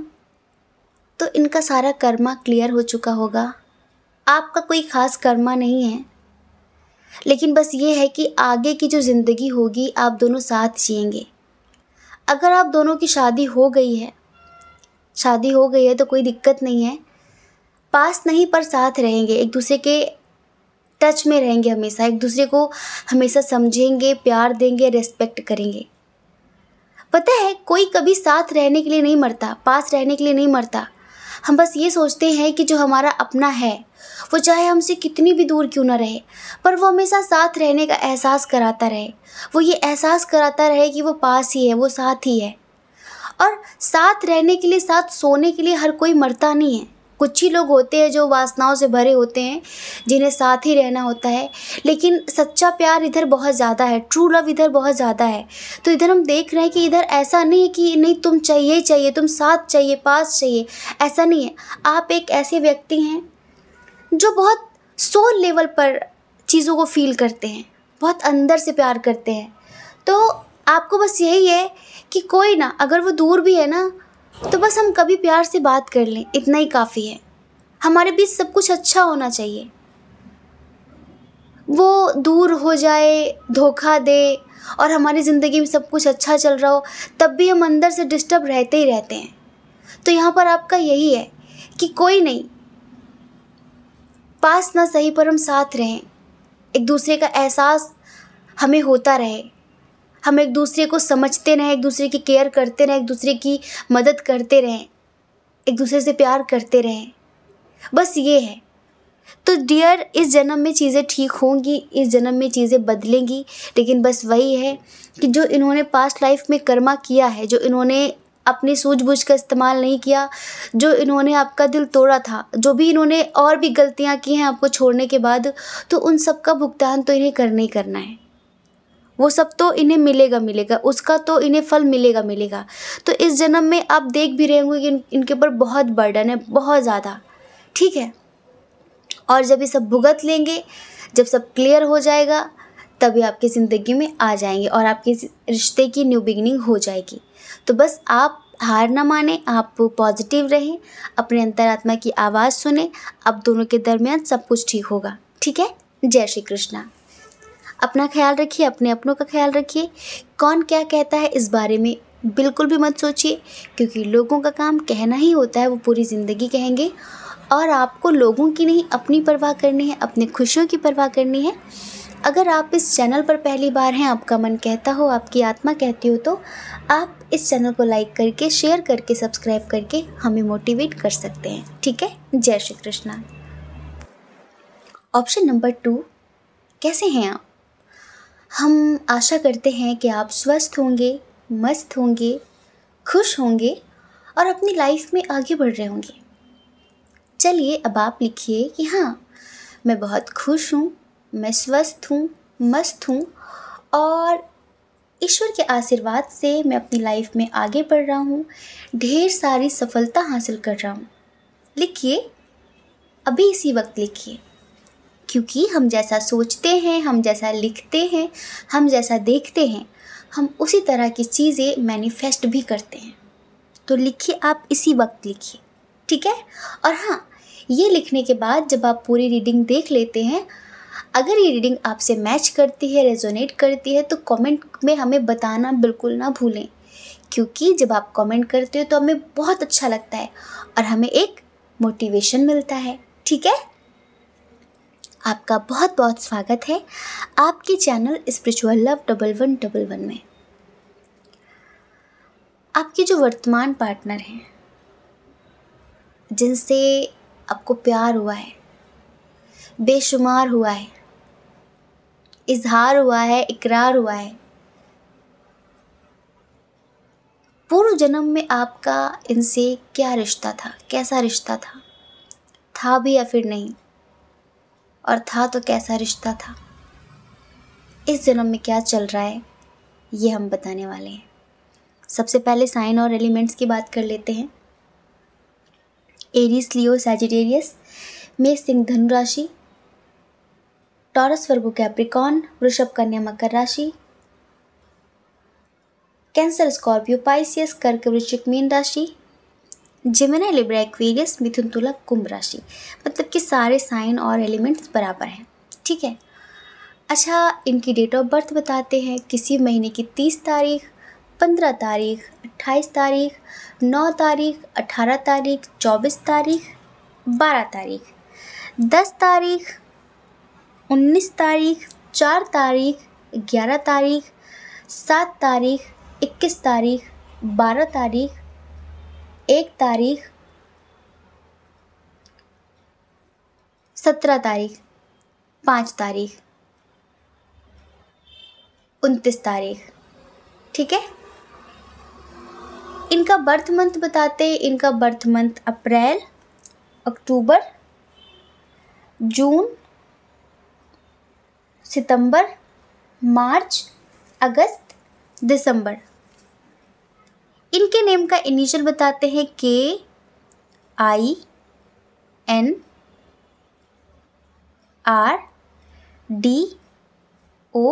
तो इनका सारा कर्मा क्लियर हो चुका होगा आपका कोई ख़ास कर्मा नहीं है लेकिन बस ये है कि आगे की जो ज़िंदगी होगी आप दोनों साथ जिएंगे अगर आप दोनों की शादी हो गई है शादी हो गई है तो कोई दिक्कत नहीं है पास नहीं पर साथ रहेंगे एक दूसरे के टच में रहेंगे हमेशा एक दूसरे को हमेशा समझेंगे प्यार देंगे रेस्पेक्ट करेंगे पता है कोई कभी साथ रहने के लिए नहीं मरता पास रहने के लिए नहीं मरता हम बस ये सोचते हैं कि जो हमारा अपना है वो चाहे हमसे कितनी भी दूर क्यों ना रहे पर वो हमेशा साथ रहने का एहसास कराता रहे वो ये एहसास कराता रहे कि वो पास ही है वो साथ ही है और साथ रहने के लिए साथ सोने के लिए हर कोई मरता नहीं है कुछ ही लोग होते हैं जो वासनाओं से भरे होते हैं जिन्हें साथ ही रहना होता है लेकिन सच्चा प्यार इधर बहुत ज़्यादा है ट्रू लव इधर बहुत ज़्यादा है तो इधर हम देख रहे हैं कि इधर ऐसा नहीं है कि नहीं तुम चाहिए ही चाहिए तुम साथ चाहिए पास चाहिए ऐसा नहीं है आप एक ऐसे व्यक्ति हैं जो बहुत सोल लेवल पर चीज़ों को फील करते हैं बहुत अंदर से प्यार करते हैं तो आपको बस यही है कि कोई ना अगर वो दूर भी है ना तो बस हम कभी प्यार से बात कर लें इतना ही काफ़ी है हमारे बीच सब कुछ अच्छा होना चाहिए वो दूर हो जाए धोखा दे और हमारी ज़िंदगी में सब कुछ अच्छा चल रहा हो तब भी हम अंदर से डिस्टर्ब रहते ही रहते हैं तो यहाँ पर आपका यही है कि कोई नहीं पास ना सही पर हम साथ रहें एक दूसरे का एहसास हमें होता रहे हम एक दूसरे को समझते रहें एक दूसरे की केयर करते रहें एक दूसरे की मदद करते रहें एक दूसरे से प्यार करते रहें बस ये है तो डियर इस जन्म में चीज़ें ठीक होंगी इस जन्म में चीज़ें बदलेंगी लेकिन बस वही है कि जो इन्होंने पास्ट लाइफ में कर्मा किया है जो इन्होंने अपनी सूझबूझ का इस्तेमाल नहीं किया जो इन्होंने आपका दिल तोड़ा था जो भी इन्होंने और भी गलतियाँ की हैं आपको छोड़ने के बाद तो उन सब का भुगतान तो इन्हें करना ही करना है वो सब तो इन्हें मिलेगा मिलेगा उसका तो इन्हें फल मिलेगा मिलेगा तो इस जन्म में आप देख भी रहे होंगे कि इनके ऊपर बहुत बर्डन है बहुत ज़्यादा ठीक है और जब ये सब भुगत लेंगे जब सब क्लियर हो जाएगा तभी आपकी ज़िंदगी में आ जाएंगे और आपके रिश्ते की न्यू बिगनिंग हो जाएगी तो बस आप हार ना माने आप पॉजिटिव रहें अपने अंतरात्मा की आवाज़ सुने आप दोनों के दरमियान सब कुछ ठीक होगा ठीक है जय श्री कृष्णा अपना ख्याल रखिए अपने अपनों का ख्याल रखिए कौन क्या कहता है इस बारे में बिल्कुल भी मत सोचिए क्योंकि लोगों का काम कहना ही होता है वो पूरी ज़िंदगी कहेंगे और आपको लोगों की नहीं अपनी परवाह करनी है अपने खुशियों की परवाह करनी है अगर आप इस चैनल पर पहली बार हैं आपका मन कहता हो आपकी आत्मा कहती हो तो आप इस चैनल को लाइक करके शेयर करके सब्सक्राइब करके हमें मोटिवेट कर सकते हैं ठीक है जय Shri Krishna option number two कैसे हैं आप हम आशा करते हैं कि आप स्वस्थ होंगे मस्त होंगे खुश होंगे और अपनी लाइफ में आगे बढ़ रहे होंगे चलिए अब आप लिखिए कि हाँ मैं बहुत खुश हूँ मैं स्वस्थ हूँ मस्त हूँ और ईश्वर के आशीर्वाद से मैं अपनी लाइफ में आगे बढ़ रहा हूँ ढेर सारी सफलता हासिल कर रहा हूँ लिखिए अभी इसी वक्त लिखिए क्योंकि हम जैसा सोचते हैं हम जैसा लिखते हैं हम जैसा देखते हैं हम उसी तरह की चीज़ें मैनिफेस्ट भी करते हैं तो लिखिए आप इसी वक्त लिखिए ठीक है और हाँ ये लिखने के बाद जब आप पूरी रीडिंग देख लेते हैं अगर ये रीडिंग आपसे मैच करती है रेजोनेट करती है तो कमेंट में हमें बताना बिल्कुल ना भूलें क्योंकि जब आप कमेंट करते हो तो हमें बहुत अच्छा लगता है और हमें एक मोटिवेशन मिलता है ठीक है आपका बहुत बहुत स्वागत है आपके channel spiritual love double one double one में आपके जो वर्तमान पार्टनर हैं जिनसे आपको प्यार हुआ है बेशुमार हुआ है इजहार हुआ है इकरार हुआ है पूर्व जन्म में आपका इनसे क्या रिश्ता था कैसा रिश्ता था था भी या फिर नहीं और था तो कैसा रिश्ता था इस जन्म में क्या चल रहा है ये हम बताने वाले हैं सबसे पहले साइन और एलिमेंट्स की बात कर लेते हैं एरिस लियो सैजिटेरियस मेष सिंह धनु राशि टॉरस वर्गो कैप्रिकॉन वृषभ कन्या मकर राशि कैंसर स्कॉर्पियो पाइसियस कर्क वृश्चिक मीन राशि जिमिना लिब्रा एक्वेरियस मिथुन तुला कुंभ राशि मतलब कि सारे साइन और एलिमेंट्स बराबर हैं ठीक है अच्छा इनकी डेट ऑफ बर्थ बताते हैं किसी महीने की तीस तारीख पंद्रह तारीख अट्ठाईस तारीख नौ तारीख अठारह तारीख चौबीस तारीख बारह तारीख दस तारीख उन्नीस तारीख चार तारीख ग्यारह तारीख सात तारीख इक्कीस तारीख बारह तारीख एक तारीख सत्रह तारीख पाँच तारीख उनतीस तारीख ठीक है इनका बर्थ मंथ बताते हैं इनका बर्थ मंथ अप्रैल अक्टूबर जून सितंबर मार्च अगस्त दिसंबर इनके नेम का इनिशियल बताते हैं K I N R D O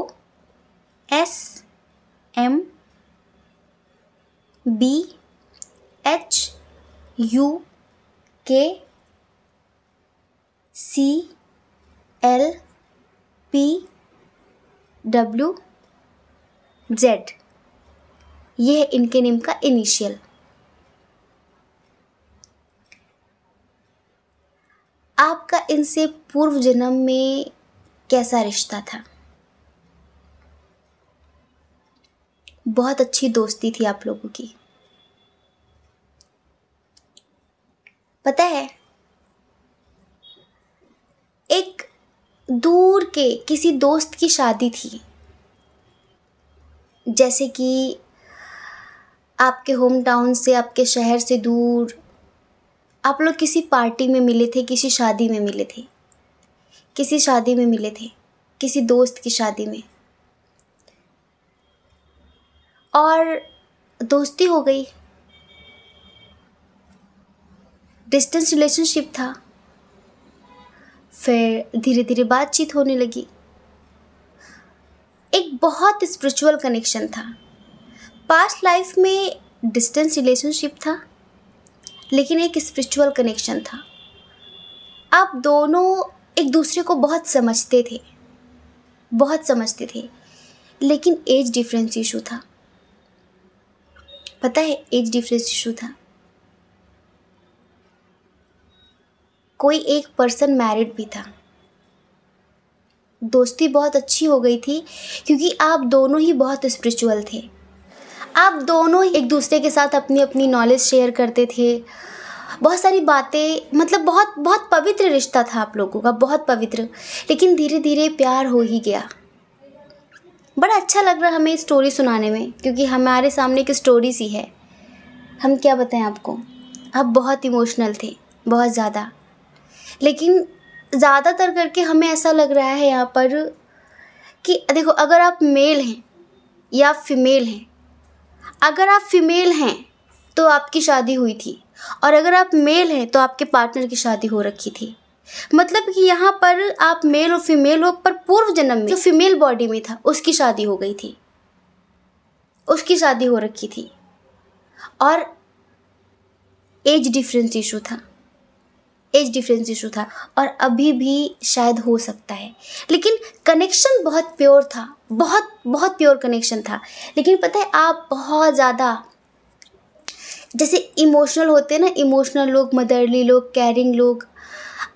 S M B H U K C L P W Z यह है इनके नेम का इनिशियल आपका इनसे पूर्व जन्म में कैसा रिश्ता था बहुत अच्छी दोस्ती थी आप लोगों की पता है एक दूर के किसी दोस्त की शादी थी जैसे कि आपके होम टाउन से आपके शहर से दूर आप लोग किसी पार्टी में मिले थे किसी शादी में मिले थे किसी शादी में मिले थे किसी दोस्त की शादी में और दोस्ती हो गई डिस्टेंस रिलेशनशिप था फिर धीरे धीरे बातचीत होने लगी एक बहुत स्पिरिचुअल कनेक्शन था पास्ट लाइफ में डिस्टेंस रिलेशनशिप था लेकिन एक स्पिरिचुअल कनेक्शन था आप दोनों एक दूसरे को बहुत समझते थे बहुत समझते थे लेकिन एज डिफरेंस इशू था पता है एज डिफरेंस इशू था कोई एक पर्सन मैरिड भी था दोस्ती बहुत अच्छी हो गई थी क्योंकि आप दोनों ही बहुत स्पिरिचुअल थे आप दोनों एक दूसरे के साथ अपनी अपनी नॉलेज शेयर करते थे बहुत सारी बातें मतलब बहुत बहुत पवित्र रिश्ता था आप लोगों का बहुत पवित्र लेकिन धीरे धीरे प्यार हो ही गया बड़ा अच्छा लग रहा हमें स्टोरी सुनाने में क्योंकि हमारे सामने एक स्टोरी सी है हम क्या बताएं आपको आप बहुत इमोशनल थे बहुत ज़्यादा लेकिन ज़्यादातर करके हमें ऐसा लग रहा है यहाँ पर कि देखो अगर आप मेल हैं या फीमेल हैं अगर आप फीमेल हैं तो आपकी शादी हुई थी और अगर आप मेल हैं तो आपके पार्टनर की शादी हो रखी थी मतलब कि यहाँ पर आप मेल और फीमेल हो पर पूर्व जन्म में जो फीमेल बॉडी में था उसकी शादी हो गई थी उसकी शादी हो रखी थी और एज डिफरेंस इशू था एज डिफरेंस इशू था और अभी भी शायद हो सकता है लेकिन कनेक्शन बहुत प्योर था बहुत बहुत प्योर कनेक्शन था लेकिन पता है आप बहुत ज़्यादा जैसे इमोशनल होते हैं ना इमोशनल लोग मदरली लोग कैरिंग लोग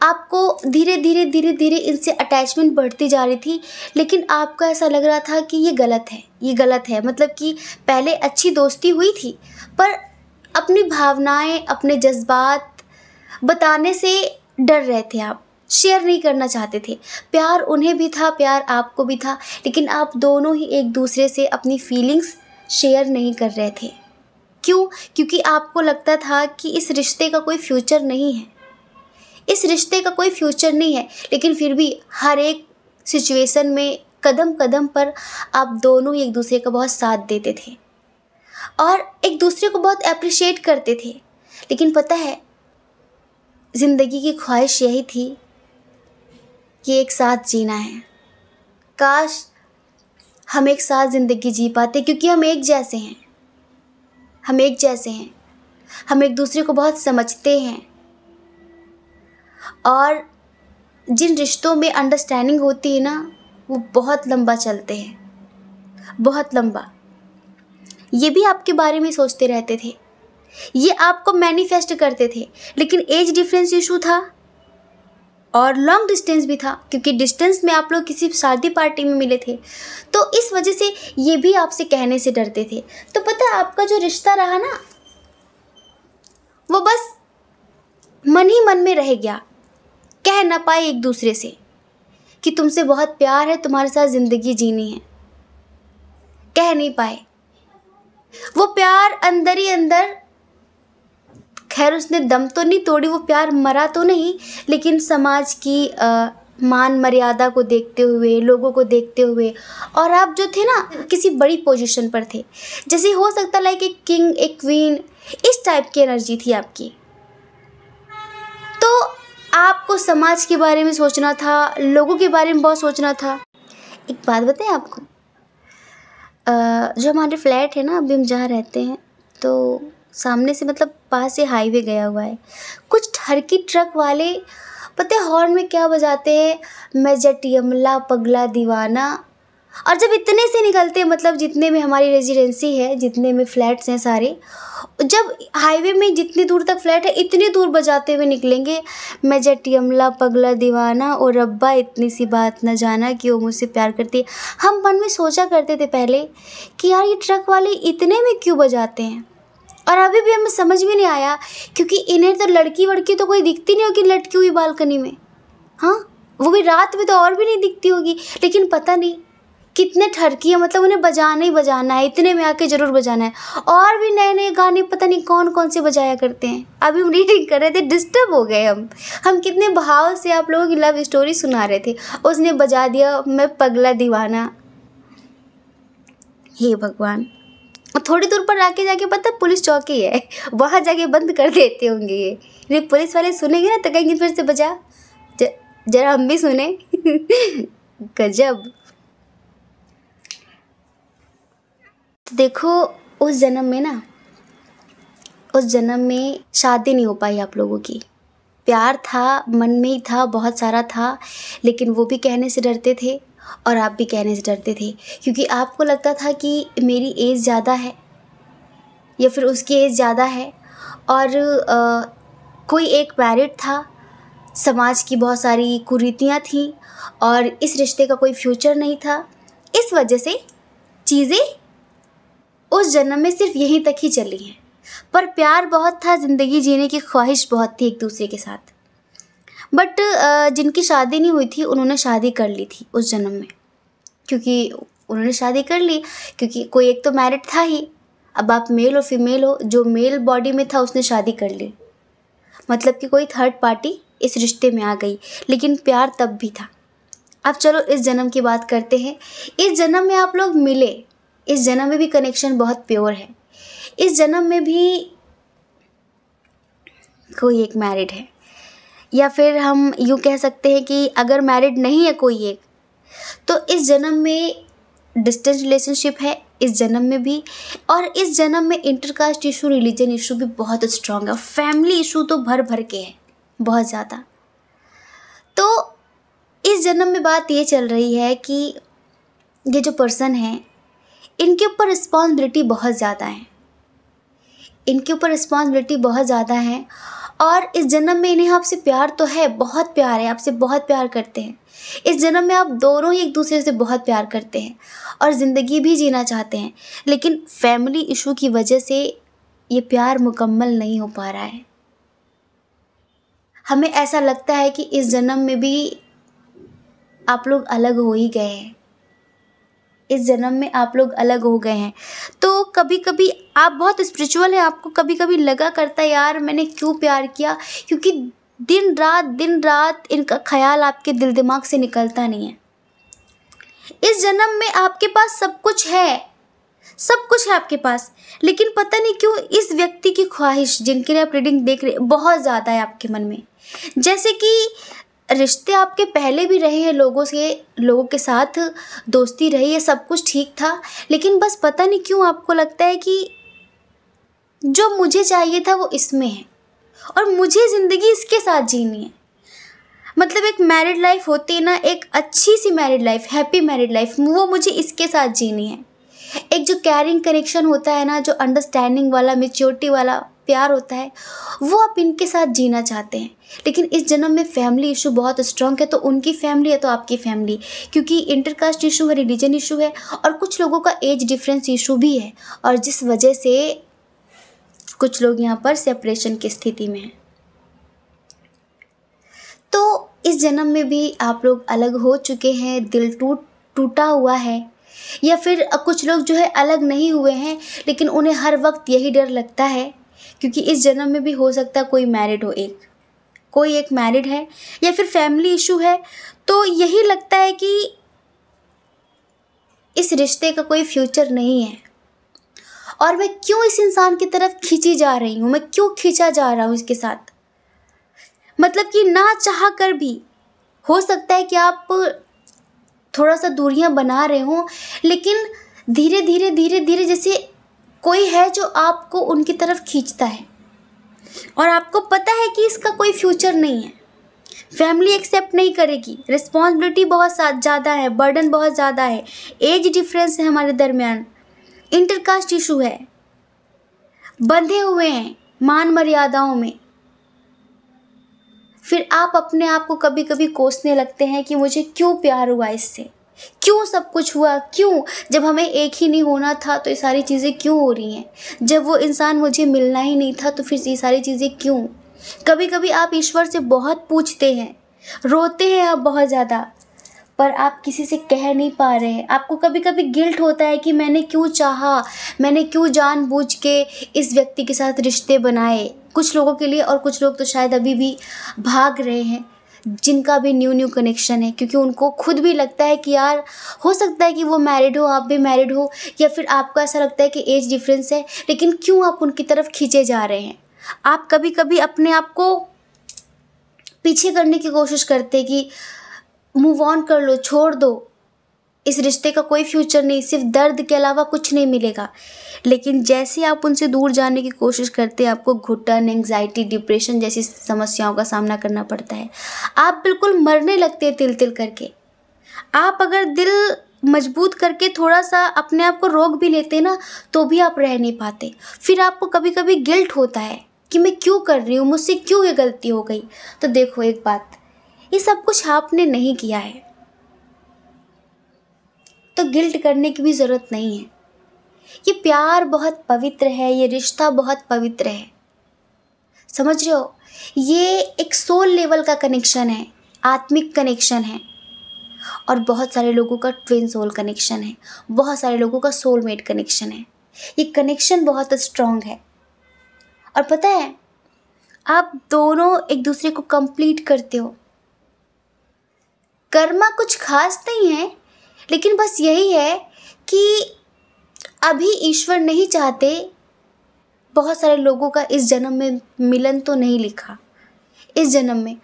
आपको धीरे धीरे धीरे धीरे इनसे अटैचमेंट बढ़ती जा रही थी लेकिन आपको ऐसा लग रहा था कि ये गलत है ये गलत है मतलब कि पहले अच्छी दोस्ती हुई थी पर अपनी भावनाएं अपने जज्बात बताने से डर रहे थे आप शेयर नहीं करना चाहते थे प्यार उन्हें भी था प्यार आपको भी था लेकिन आप दोनों ही एक दूसरे से अपनी फीलिंग्स शेयर नहीं कर रहे थे क्यों क्योंकि आपको लगता था कि इस रिश्ते का कोई फ्यूचर नहीं है इस रिश्ते का कोई फ्यूचर नहीं है लेकिन फिर भी हर एक सिचुएशन में कदम कदम पर आप दोनों एक दूसरे का बहुत साथ देते थे और एक दूसरे को बहुत अप्रिशिएट करते थे लेकिन पता है ज़िंदगी की ख्वाहिश यही थी कि एक साथ जीना है काश हम एक साथ ज़िंदगी जी पाते क्योंकि हम एक जैसे हैं हम एक जैसे हैं हम एक दूसरे को बहुत समझते हैं और जिन रिश्तों में अंडरस्टैंडिंग होती है ना वो बहुत लंबा चलते हैं बहुत लंबा ये भी आपके बारे में सोचते रहते थे ये आपको मैनिफेस्ट करते थे लेकिन एज डिफरेंस इशू था और लॉन्ग डिस्टेंस भी था क्योंकि डिस्टेंस में आप लोग किसी शादी पार्टी में मिले थे तो इस वजह से ये भी आपसे कहने से डरते थे तो पता आपका जो रिश्ता रहा ना वो बस मन ही मन में रह गया कह ना पाए एक दूसरे से कि तुमसे बहुत प्यार है तुम्हारे साथ ज़िंदगी जीनी है कह नहीं पाए वो प्यार अंदर ही अंदर खैर उसने दम तो नहीं तोड़ी वो प्यार मरा तो नहीं लेकिन समाज की आ, मान मर्यादा को देखते हुए लोगों को देखते हुए और आप जो थे ना किसी बड़ी पोजीशन पर थे जैसे हो सकता लाइक एक किंग एक क्वीन इस टाइप की एनर्जी थी आपकी तो आपको समाज के बारे में सोचना था लोगों के बारे में बहुत सोचना था एक बात बताएं आपको आ, जो हमारे फ्लैट है ना अभी हम जहाँ रहते हैं तो सामने से मतलब पास से हाईवे गया हुआ है कुछ ठरकी ट्रक वाले पता है हॉर्न में क्या बजाते हैं मैं जटियमला पगला दीवाना और जब इतने से निकलते हैं मतलब जितने में हमारी रेजिडेंसी है जितने में फ्लैट्स हैं सारे जब हाईवे में जितनी दूर तक फ्लैट है इतनी दूर बजाते हुए निकलेंगे मैं जटियमला पगला दीवाना और रब्बा इतनी सी बात ना जाना कि वो मुझसे प्यार करती है हम मन में सोचा करते थे पहले कि यार ये ट्रक वाले इतने में क्यों बजाते हैं और अभी भी हमें समझ में नहीं आया क्योंकि इन्हें तो लड़की वड़की तो कोई दिखती नहीं होगी लटकी हुई बालकनी में हाँ वो भी रात में तो और भी नहीं दिखती होगी लेकिन पता नहीं कितने ठरकी है मतलब उन्हें बजाना ही बजाना है इतने में आके ज़रूर बजाना है और भी नए नए गाने पता नहीं कौन कौन से बजाया करते हैं अभी हम रीडिंग कर रहे थे डिस्टर्ब हो गए हम हम कितने भाव से आप लोगों की लव स्टोरी सुना रहे थे उसने बजा दिया मैं पगला दीवाना हे भगवान थोड़ी दूर पर आके जाके पता पुलिस चौकी है [LAUGHS] वहाँ जाके बंद कर देते होंगे ये नहीं पुलिस वाले सुनेंगे ना तो कहेंगे फिर से बजा जरा हम भी सुने [LAUGHS] गजब तो देखो उस जन्म में ना उस जन्म में शादी नहीं हो पाई आप लोगों की प्यार था मन में ही था बहुत सारा था लेकिन वो भी कहने से डरते थे और आप भी कहने से डरते थे क्योंकि आपको लगता था कि मेरी एज ज़्यादा है या फिर उसकी एज ज़्यादा है और आ, कोई एक मैरिड था समाज की बहुत सारी कुरीतियाँ थीं और इस रिश्ते का कोई फ्यूचर नहीं था इस वजह से चीज़ें उस जन्म में सिर्फ यहीं तक ही चली हैं पर प्यार बहुत था ज़िंदगी जीने की ख्वाहिश बहुत थी एक दूसरे के साथ बट जिनकी शादी नहीं हुई थी उन्होंने शादी कर ली थी उस जन्म में क्योंकि उन्होंने शादी कर ली क्योंकि कोई एक तो मैरिड था ही अब आप मेल हो फीमेल हो जो मेल बॉडी में था उसने शादी कर ली मतलब कि कोई थर्ड पार्टी इस रिश्ते में आ गई लेकिन प्यार तब भी था अब चलो इस जन्म की बात करते हैं इस जन्म में आप लोग मिले इस जन्म में भी कनेक्शन बहुत प्योर है इस जन्म में भी कोई एक मैरिड है या फिर हम यूँ कह सकते हैं कि अगर मैरिड नहीं है कोई एक तो इस जन्म में डिस्टेंस रिलेशनशिप है इस जन्म में भी और इस जन्म में इंटरकास्ट इशू रिलीजन इशू भी बहुत स्ट्रांग है फैमिली इशू तो भर भर के है बहुत ज़्यादा तो इस जन्म में बात ये चल रही है कि ये जो पर्सन हैं इनके ऊपर रिस्पॉन्सिबिलिटी बहुत ज़्यादा है इनके ऊपर रिस्पॉन्सिबिलिटी बहुत ज़्यादा है और इस जन्म में इन्हें आपसे प्यार तो है बहुत प्यार है आपसे बहुत प्यार करते हैं इस जन्म में आप दोनों ही एक दूसरे से बहुत प्यार करते हैं और ज़िंदगी भी जीना चाहते हैं लेकिन फैमिली इशू की वजह से ये प्यार मुकम्मल नहीं हो पा रहा है हमें ऐसा लगता है कि इस जन्म में भी आप लोग अलग हो ही गए हैं इस जन्म में आप लोग अलग हो गए हैं तो कभी कभी आप बहुत स्पिरिचुअल हैं आपको कभी कभी लगा करता है यार मैंने क्यों प्यार किया क्योंकि दिन रात दिन रात इनका ख्याल आपके दिल दिमाग से निकलता नहीं है इस जन्म में आपके पास सब कुछ है सब कुछ है आपके पास लेकिन पता नहीं क्यों इस व्यक्ति की ख्वाहिश जिनके लिए आप रीडिंग देख रहे बहुत ज़्यादा है आपके मन में जैसे कि रिश्ते आपके पहले भी रहे हैं लोगों से लोगों के साथ दोस्ती रही है सब कुछ ठीक था लेकिन बस पता नहीं क्यों आपको लगता है कि जो मुझे चाहिए था वो इसमें है और मुझे ज़िंदगी इसके साथ जीनी है मतलब एक मैरिड लाइफ होती है ना एक अच्छी सी married life happy married life वो मुझे इसके साथ जीनी है एक जो कैरिंग कनेक्शन होता है ना जो अंडरस्टैंडिंग वाला मेच्योरिटी वाला प्यार होता है वो आप इनके साथ जीना चाहते हैं लेकिन इस जन्म में फैमिली इशू बहुत स्ट्रांग है तो उनकी फैमिली है तो आपकी फैमिली क्योंकि इंटरकास्ट इशू है रिलीजन इशू है और कुछ लोगों का एज डिफरेंस इशू भी है और जिस वजह से कुछ लोग यहाँ पर सेपरेशन की स्थिति में हैं तो इस जन्म में भी आप लोग अलग हो चुके हैं दिल टूट टूटा हुआ है या फिर कुछ लोग जो है अलग नहीं हुए हैं लेकिन उन्हें हर वक्त यही डर लगता है क्योंकि इस जन्म में भी हो सकता है कोई मैरिड हो एक कोई एक मैरिड है या फिर फैमिली इशू है तो यही लगता है कि इस रिश्ते का कोई फ्यूचर नहीं है और मैं क्यों इस इंसान की तरफ खींची जा रही हूँ मैं क्यों खींचा जा रहा हूँ इसके साथ मतलब कि ना चाह कर भी हो सकता है कि आप थोड़ा सा दूरियाँ बना रहे हों लेकिन धीरे धीरे धीरे धीरे जैसे कोई है जो आपको उनकी तरफ खींचता है और आपको पता है कि इसका कोई फ्यूचर नहीं है फैमिली एक्सेप्ट नहीं करेगी रिस्पॉन्सिबिलिटी बहुत ज़्यादा है बर्डन बहुत ज़्यादा है एज डिफरेंस है हमारे दरमियान इंटरकास्ट इशू है बंधे हुए हैं मान मर्यादाओं में फिर आप अपने आप को कभी कभी कोसने लगते हैं कि मुझे क्यों प्यार हुआ इससे क्यों सब कुछ हुआ क्यों जब हमें एक ही नहीं होना था तो ये सारी चीज़ें क्यों हो रही हैं जब वो इंसान मुझे मिलना ही नहीं था तो फिर ये सारी चीज़ें क्यों कभी कभी आप ईश्वर से बहुत पूछते हैं रोते हैं आप बहुत ज़्यादा पर आप किसी से कह नहीं पा रहे हैं आपको कभी कभी गिल्ट होता है कि मैंने क्यों चाहा मैंने क्यों जानबूझ के इस व्यक्ति के साथ रिश्ते बनाए कुछ लोगों के लिए और कुछ लोग तो शायद अभी भी भाग रहे हैं जिनका भी न्यू न्यू कनेक्शन है क्योंकि उनको खुद भी लगता है कि यार हो सकता है कि वो मैरिड हो आप भी मैरिड हो या फिर आपको ऐसा लगता है कि एज डिफरेंस है लेकिन क्यों आप उनकी तरफ खींचे जा रहे हैं आप कभी कभी अपने आप को पीछे करने की कोशिश करते कि मूव ऑन कर लो छोड़ दो इस रिश्ते का कोई फ्यूचर नहीं सिर्फ दर्द के अलावा कुछ नहीं मिलेगा लेकिन जैसे आप उनसे दूर जाने की कोशिश करते हैं आपको घुटन एंग्जाइटी डिप्रेशन जैसी समस्याओं का सामना करना पड़ता है आप बिल्कुल मरने लगते हैं तिल तिल करके आप अगर दिल मजबूत करके थोड़ा सा अपने आप को रोक भी लेते ना तो भी आप रह नहीं पाते फिर आपको कभी कभी गिल्ट होता है कि मैं क्यों कर रही हूँ मुझसे क्यों ये गलती हो गई तो देखो एक बात ये सब कुछ आपने नहीं किया है तो गिल्ट करने की भी ज़रूरत नहीं है ये प्यार बहुत पवित्र है ये रिश्ता बहुत पवित्र है समझ रहे हो ये एक सोल लेवल का कनेक्शन है आत्मिक कनेक्शन है और बहुत सारे लोगों का ट्विन सोल कनेक्शन है बहुत सारे लोगों का सोलमेट कनेक्शन है ये कनेक्शन बहुत स्ट्रांग है और पता है आप दोनों एक दूसरे को कंप्लीट करते हो कर्मा कुछ खास नहीं है लेकिन बस यही है कि अभी ईश्वर नहीं चाहते बहुत सारे लोगों का इस जन्म में मिलन तो नहीं लिखा इस जन्म में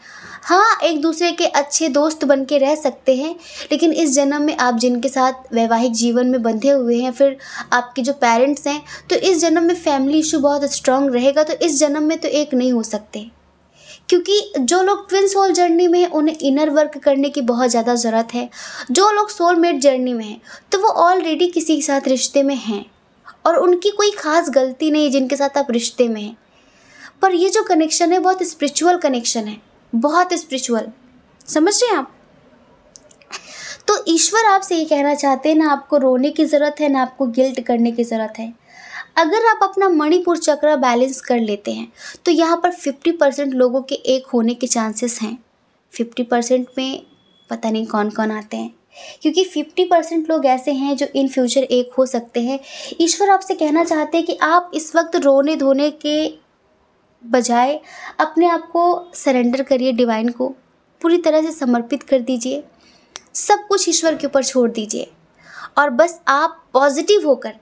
हाँ एक दूसरे के अच्छे दोस्त बन के रह सकते हैं लेकिन इस जन्म में आप जिनके साथ वैवाहिक जीवन में बंधे हुए हैं फिर आपके जो पेरेंट्स हैं तो इस जन्म में फैमिली इशू बहुत स्ट्रांग रहेगा तो इस जन्म में तो एक नहीं हो सकते क्योंकि जो लोग ट्विन सोल जर्नी में हैं उन्हें इनर वर्क करने की बहुत ज़्यादा ज़रूरत है जो लोग सोलमेट जर्नी में हैं तो वो ऑलरेडी किसी के साथ रिश्ते में हैं और उनकी कोई ख़ास गलती नहीं जिनके साथ आप रिश्ते में हैं पर ये जो कनेक्शन है बहुत स्पिरिचुअल कनेक्शन है बहुत स्पिरिचुअल समझ रहे हैं आप तो ईश्वर आपसे ये कहना चाहते हैं ना आपको रोने की ज़रूरत है ना आपको गिल्ट करने की ज़रूरत है अगर आप अपना मणिपुर चक्र बैलेंस कर लेते हैं तो यहाँ पर फिफ्टी परसेंट लोगों के एक होने के चांसेस हैं फिफ्टी परसेंट में पता नहीं कौन कौन आते हैं क्योंकि फिफ्टी परसेंट लोग ऐसे हैं जो इन फ्यूचर एक हो सकते हैं ईश्वर आपसे कहना चाहते हैं कि आप इस वक्त रोने धोने के बजाय अपने आप को सरेंडर करिए डिवाइन को पूरी तरह से समर्पित कर दीजिए सब कुछ ईश्वर के ऊपर छोड़ दीजिए और बस आप पॉजिटिव होकर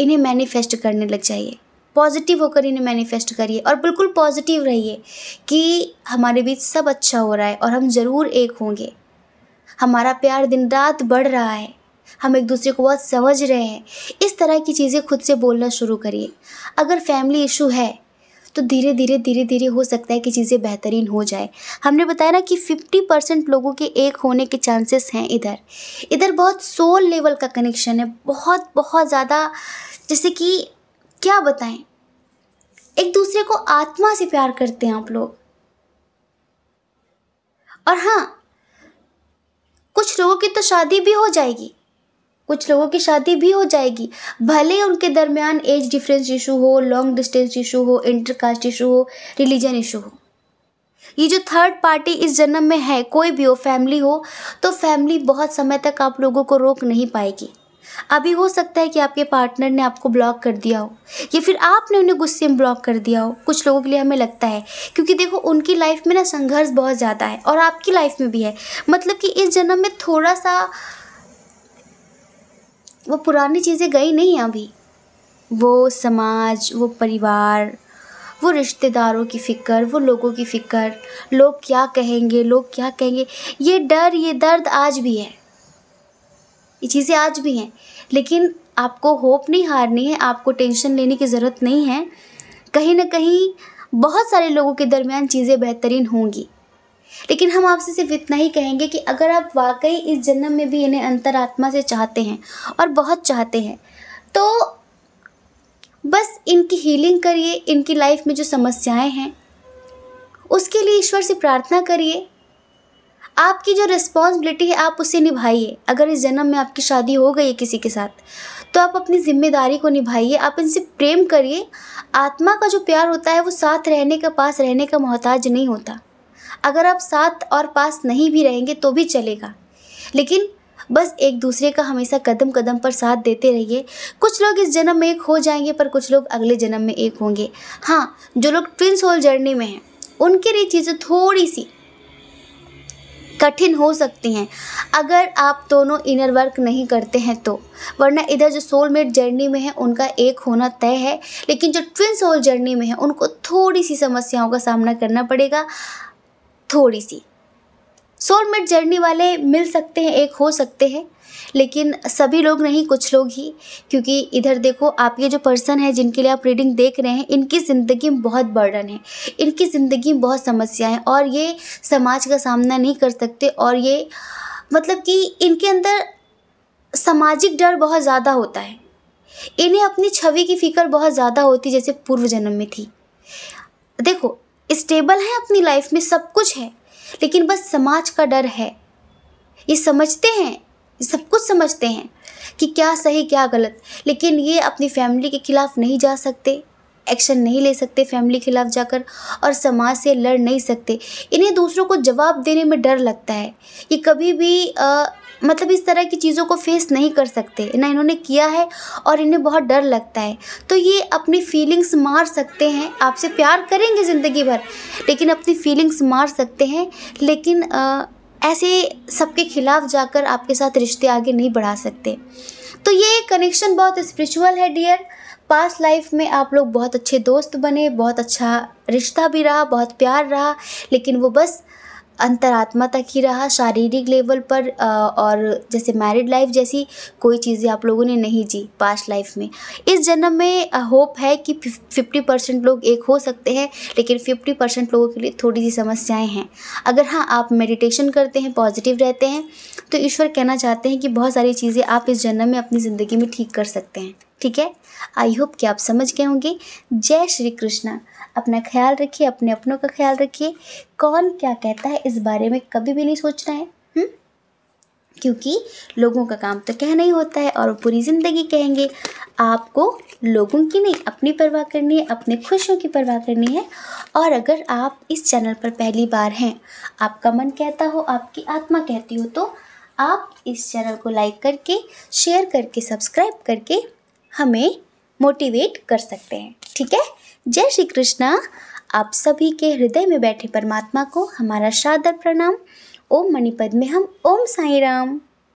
इन्हें मैनिफेस्ट करने लग जाइए पॉजिटिव होकर इन्हें मैनिफेस्ट करिए और बिल्कुल पॉजिटिव रहिए कि हमारे बीच सब अच्छा हो रहा है और हम ज़रूर एक होंगे हमारा प्यार दिन रात बढ़ रहा है हम एक दूसरे को बहुत समझ रहे हैं इस तरह की चीज़ें खुद से बोलना शुरू करिए अगर फैमिली इशू है तो धीरे धीरे धीरे धीरे हो सकता है कि चीज़ें बेहतरीन हो जाए हमने बताया ना कि फिफ्टी परसेंट लोगों के एक होने के चांसेस हैं इधर इधर बहुत सोल लेवल का कनेक्शन है बहुत बहुत ज़्यादा जैसे कि क्या बताएं एक दूसरे को आत्मा से प्यार करते हैं आप लोग और हाँ कुछ लोगों की तो शादी भी हो जाएगी कुछ लोगों की शादी भी हो जाएगी भले ही उनके दरमियान एज डिफरेंस इशू हो लॉन्ग डिस्टेंस इशू हो इंटरकास्ट इशू हो रिलीजन इशू हो ये जो थर्ड पार्टी इस जन्म में है कोई भी हो फैमिली हो तो फैमिली बहुत समय तक आप लोगों को रोक नहीं पाएगी अभी हो सकता है कि आपके पार्टनर ने आपको ब्लॉक कर दिया हो या फिर आपने उन्हें गुस्से में ब्लॉक कर दिया हो कुछ लोगों के लिए हमें लगता है क्योंकि देखो उनकी लाइफ में ना संघर्ष बहुत ज़्यादा है और आपकी लाइफ में भी है मतलब कि इस जन्म में थोड़ा सा वो पुरानी चीज़ें गई नहीं हैं अभी वो समाज वो परिवार वो रिश्तेदारों की फ़िक्र वो लोगों की फ़िक्र लोग क्या कहेंगे लोग क्या कहेंगे ये डर ये दर्द आज भी है ये चीज़ें आज भी हैं लेकिन आपको होप नहीं हारनी है आपको टेंशन लेने की ज़रूरत नहीं है कहीं ना कहीं बहुत सारे लोगों के दरमियान चीज़ें बेहतरीन होंगी लेकिन हम आपसे सिर्फ इतना ही कहेंगे कि अगर आप वाकई इस जन्म में भी इन्हें अंतरात्मा से चाहते हैं और बहुत चाहते हैं तो बस इनकी हीलिंग करिए इनकी लाइफ में जो समस्याएं हैं उसके लिए ईश्वर से प्रार्थना करिए आपकी जो रिस्पॉन्सिबिलिटी है आप उसे निभाइए अगर इस जन्म में आपकी शादी हो गई है किसी के साथ तो आप अपनी जिम्मेदारी को निभाइए आप इनसे प्रेम करिए आत्मा का जो प्यार होता है वो साथ रहने का पास रहने का मोहताज नहीं होता अगर आप साथ और पास नहीं भी रहेंगे तो भी चलेगा लेकिन बस एक दूसरे का हमेशा कदम कदम पर साथ देते रहिए कुछ लोग इस जन्म में एक हो जाएंगे पर कुछ लोग अगले जन्म में एक होंगे हाँ जो लोग ट्विन सोल जर्नी में हैं उनके लिए चीज़ें थोड़ी सी कठिन हो सकती हैं अगर आप दोनों इनर वर्क नहीं करते हैं तो वरना इधर जो सोलमेट जर्नी में है उनका एक होना तय है लेकिन जो ट्विन सोल जर्नी में है उनको थोड़ी सी समस्याओं का सामना करना पड़ेगा थोड़ी सी सोलमेट जर्नी वाले मिल सकते हैं एक हो सकते हैं लेकिन सभी लोग नहीं कुछ लोग ही क्योंकि इधर देखो आपके जो पर्सन है जिनके लिए आप रीडिंग देख रहे हैं इनकी ज़िंदगी में बहुत बर्डन है इनकी ज़िंदगी में बहुत समस्या है और ये समाज का सामना नहीं कर सकते और ये मतलब कि इनके अंदर सामाजिक डर बहुत ज़्यादा होता है इन्हें अपनी छवि की फ़िक्र बहुत ज़्यादा होती जैसे पूर्व जन्म में थी देखो स्टेबल हैं अपनी लाइफ में सब कुछ है लेकिन बस समाज का डर है ये समझते हैं सब कुछ समझते हैं कि क्या सही क्या गलत लेकिन ये अपनी फैमिली के खिलाफ नहीं जा सकते एक्शन नहीं ले सकते फैमिली के खिलाफ जाकर और समाज से लड़ नहीं सकते इन्हें दूसरों को जवाब देने में डर लगता है ये कभी भी आ, मतलब इस तरह की चीज़ों को फेस नहीं कर सकते ना इन्होंने किया है और इन्हें बहुत डर लगता है तो ये अपनी फीलिंग्स मार सकते हैं आपसे प्यार करेंगे ज़िंदगी भर लेकिन अपनी फीलिंग्स मार सकते हैं लेकिन आ, ऐसे सबके खिलाफ जाकर आपके साथ रिश्ते आगे नहीं बढ़ा सकते तो ये कनेक्शन बहुत स्परिचुअल है डियर पास्ट लाइफ में आप लोग बहुत अच्छे दोस्त बने बहुत अच्छा रिश्ता भी रहा बहुत प्यार रहा लेकिन वो बस अंतरात्मा तक ही रहा शारीरिक लेवल पर और जैसे मैरिड लाइफ जैसी कोई चीज़ें आप लोगों ने नहीं जी पास्ट लाइफ में इस जन्म में होप है कि फिफ्टी परसेंट लोग एक हो सकते हैं लेकिन फिफ्टी परसेंट लोगों के लिए थोड़ी सी समस्याएं हैं अगर हाँ आप मेडिटेशन करते हैं पॉजिटिव रहते हैं तो ईश्वर कहना चाहते हैं कि बहुत सारी चीज़ें आप इस जन्म में अपनी ज़िंदगी में ठीक कर सकते हैं ठीक है आई होप कि आप समझ गए होंगे जय श्री कृष्णा अपना ख्याल रखिए अपने अपनों का ख्याल रखिए कौन क्या कहता है इस बारे में कभी भी नहीं सोचना है हुँ? हम्म? क्योंकि लोगों का काम तो कहना ही होता है और पूरी ज़िंदगी कहेंगे आपको लोगों की नहीं अपनी परवाह करनी है अपने खुशियों की परवाह करनी है और अगर आप इस चैनल पर पहली बार हैं आपका मन कहता हो आपकी आत्मा कहती हो तो आप इस चैनल को लाइक करके शेयर करके सब्सक्राइब करके हमें मोटिवेट कर सकते हैं ठीक है जय श्री कृष्णा आप सभी के हृदय में बैठे परमात्मा को हमारा सादर प्रणाम ओम मणिपद में हम ओम साई राम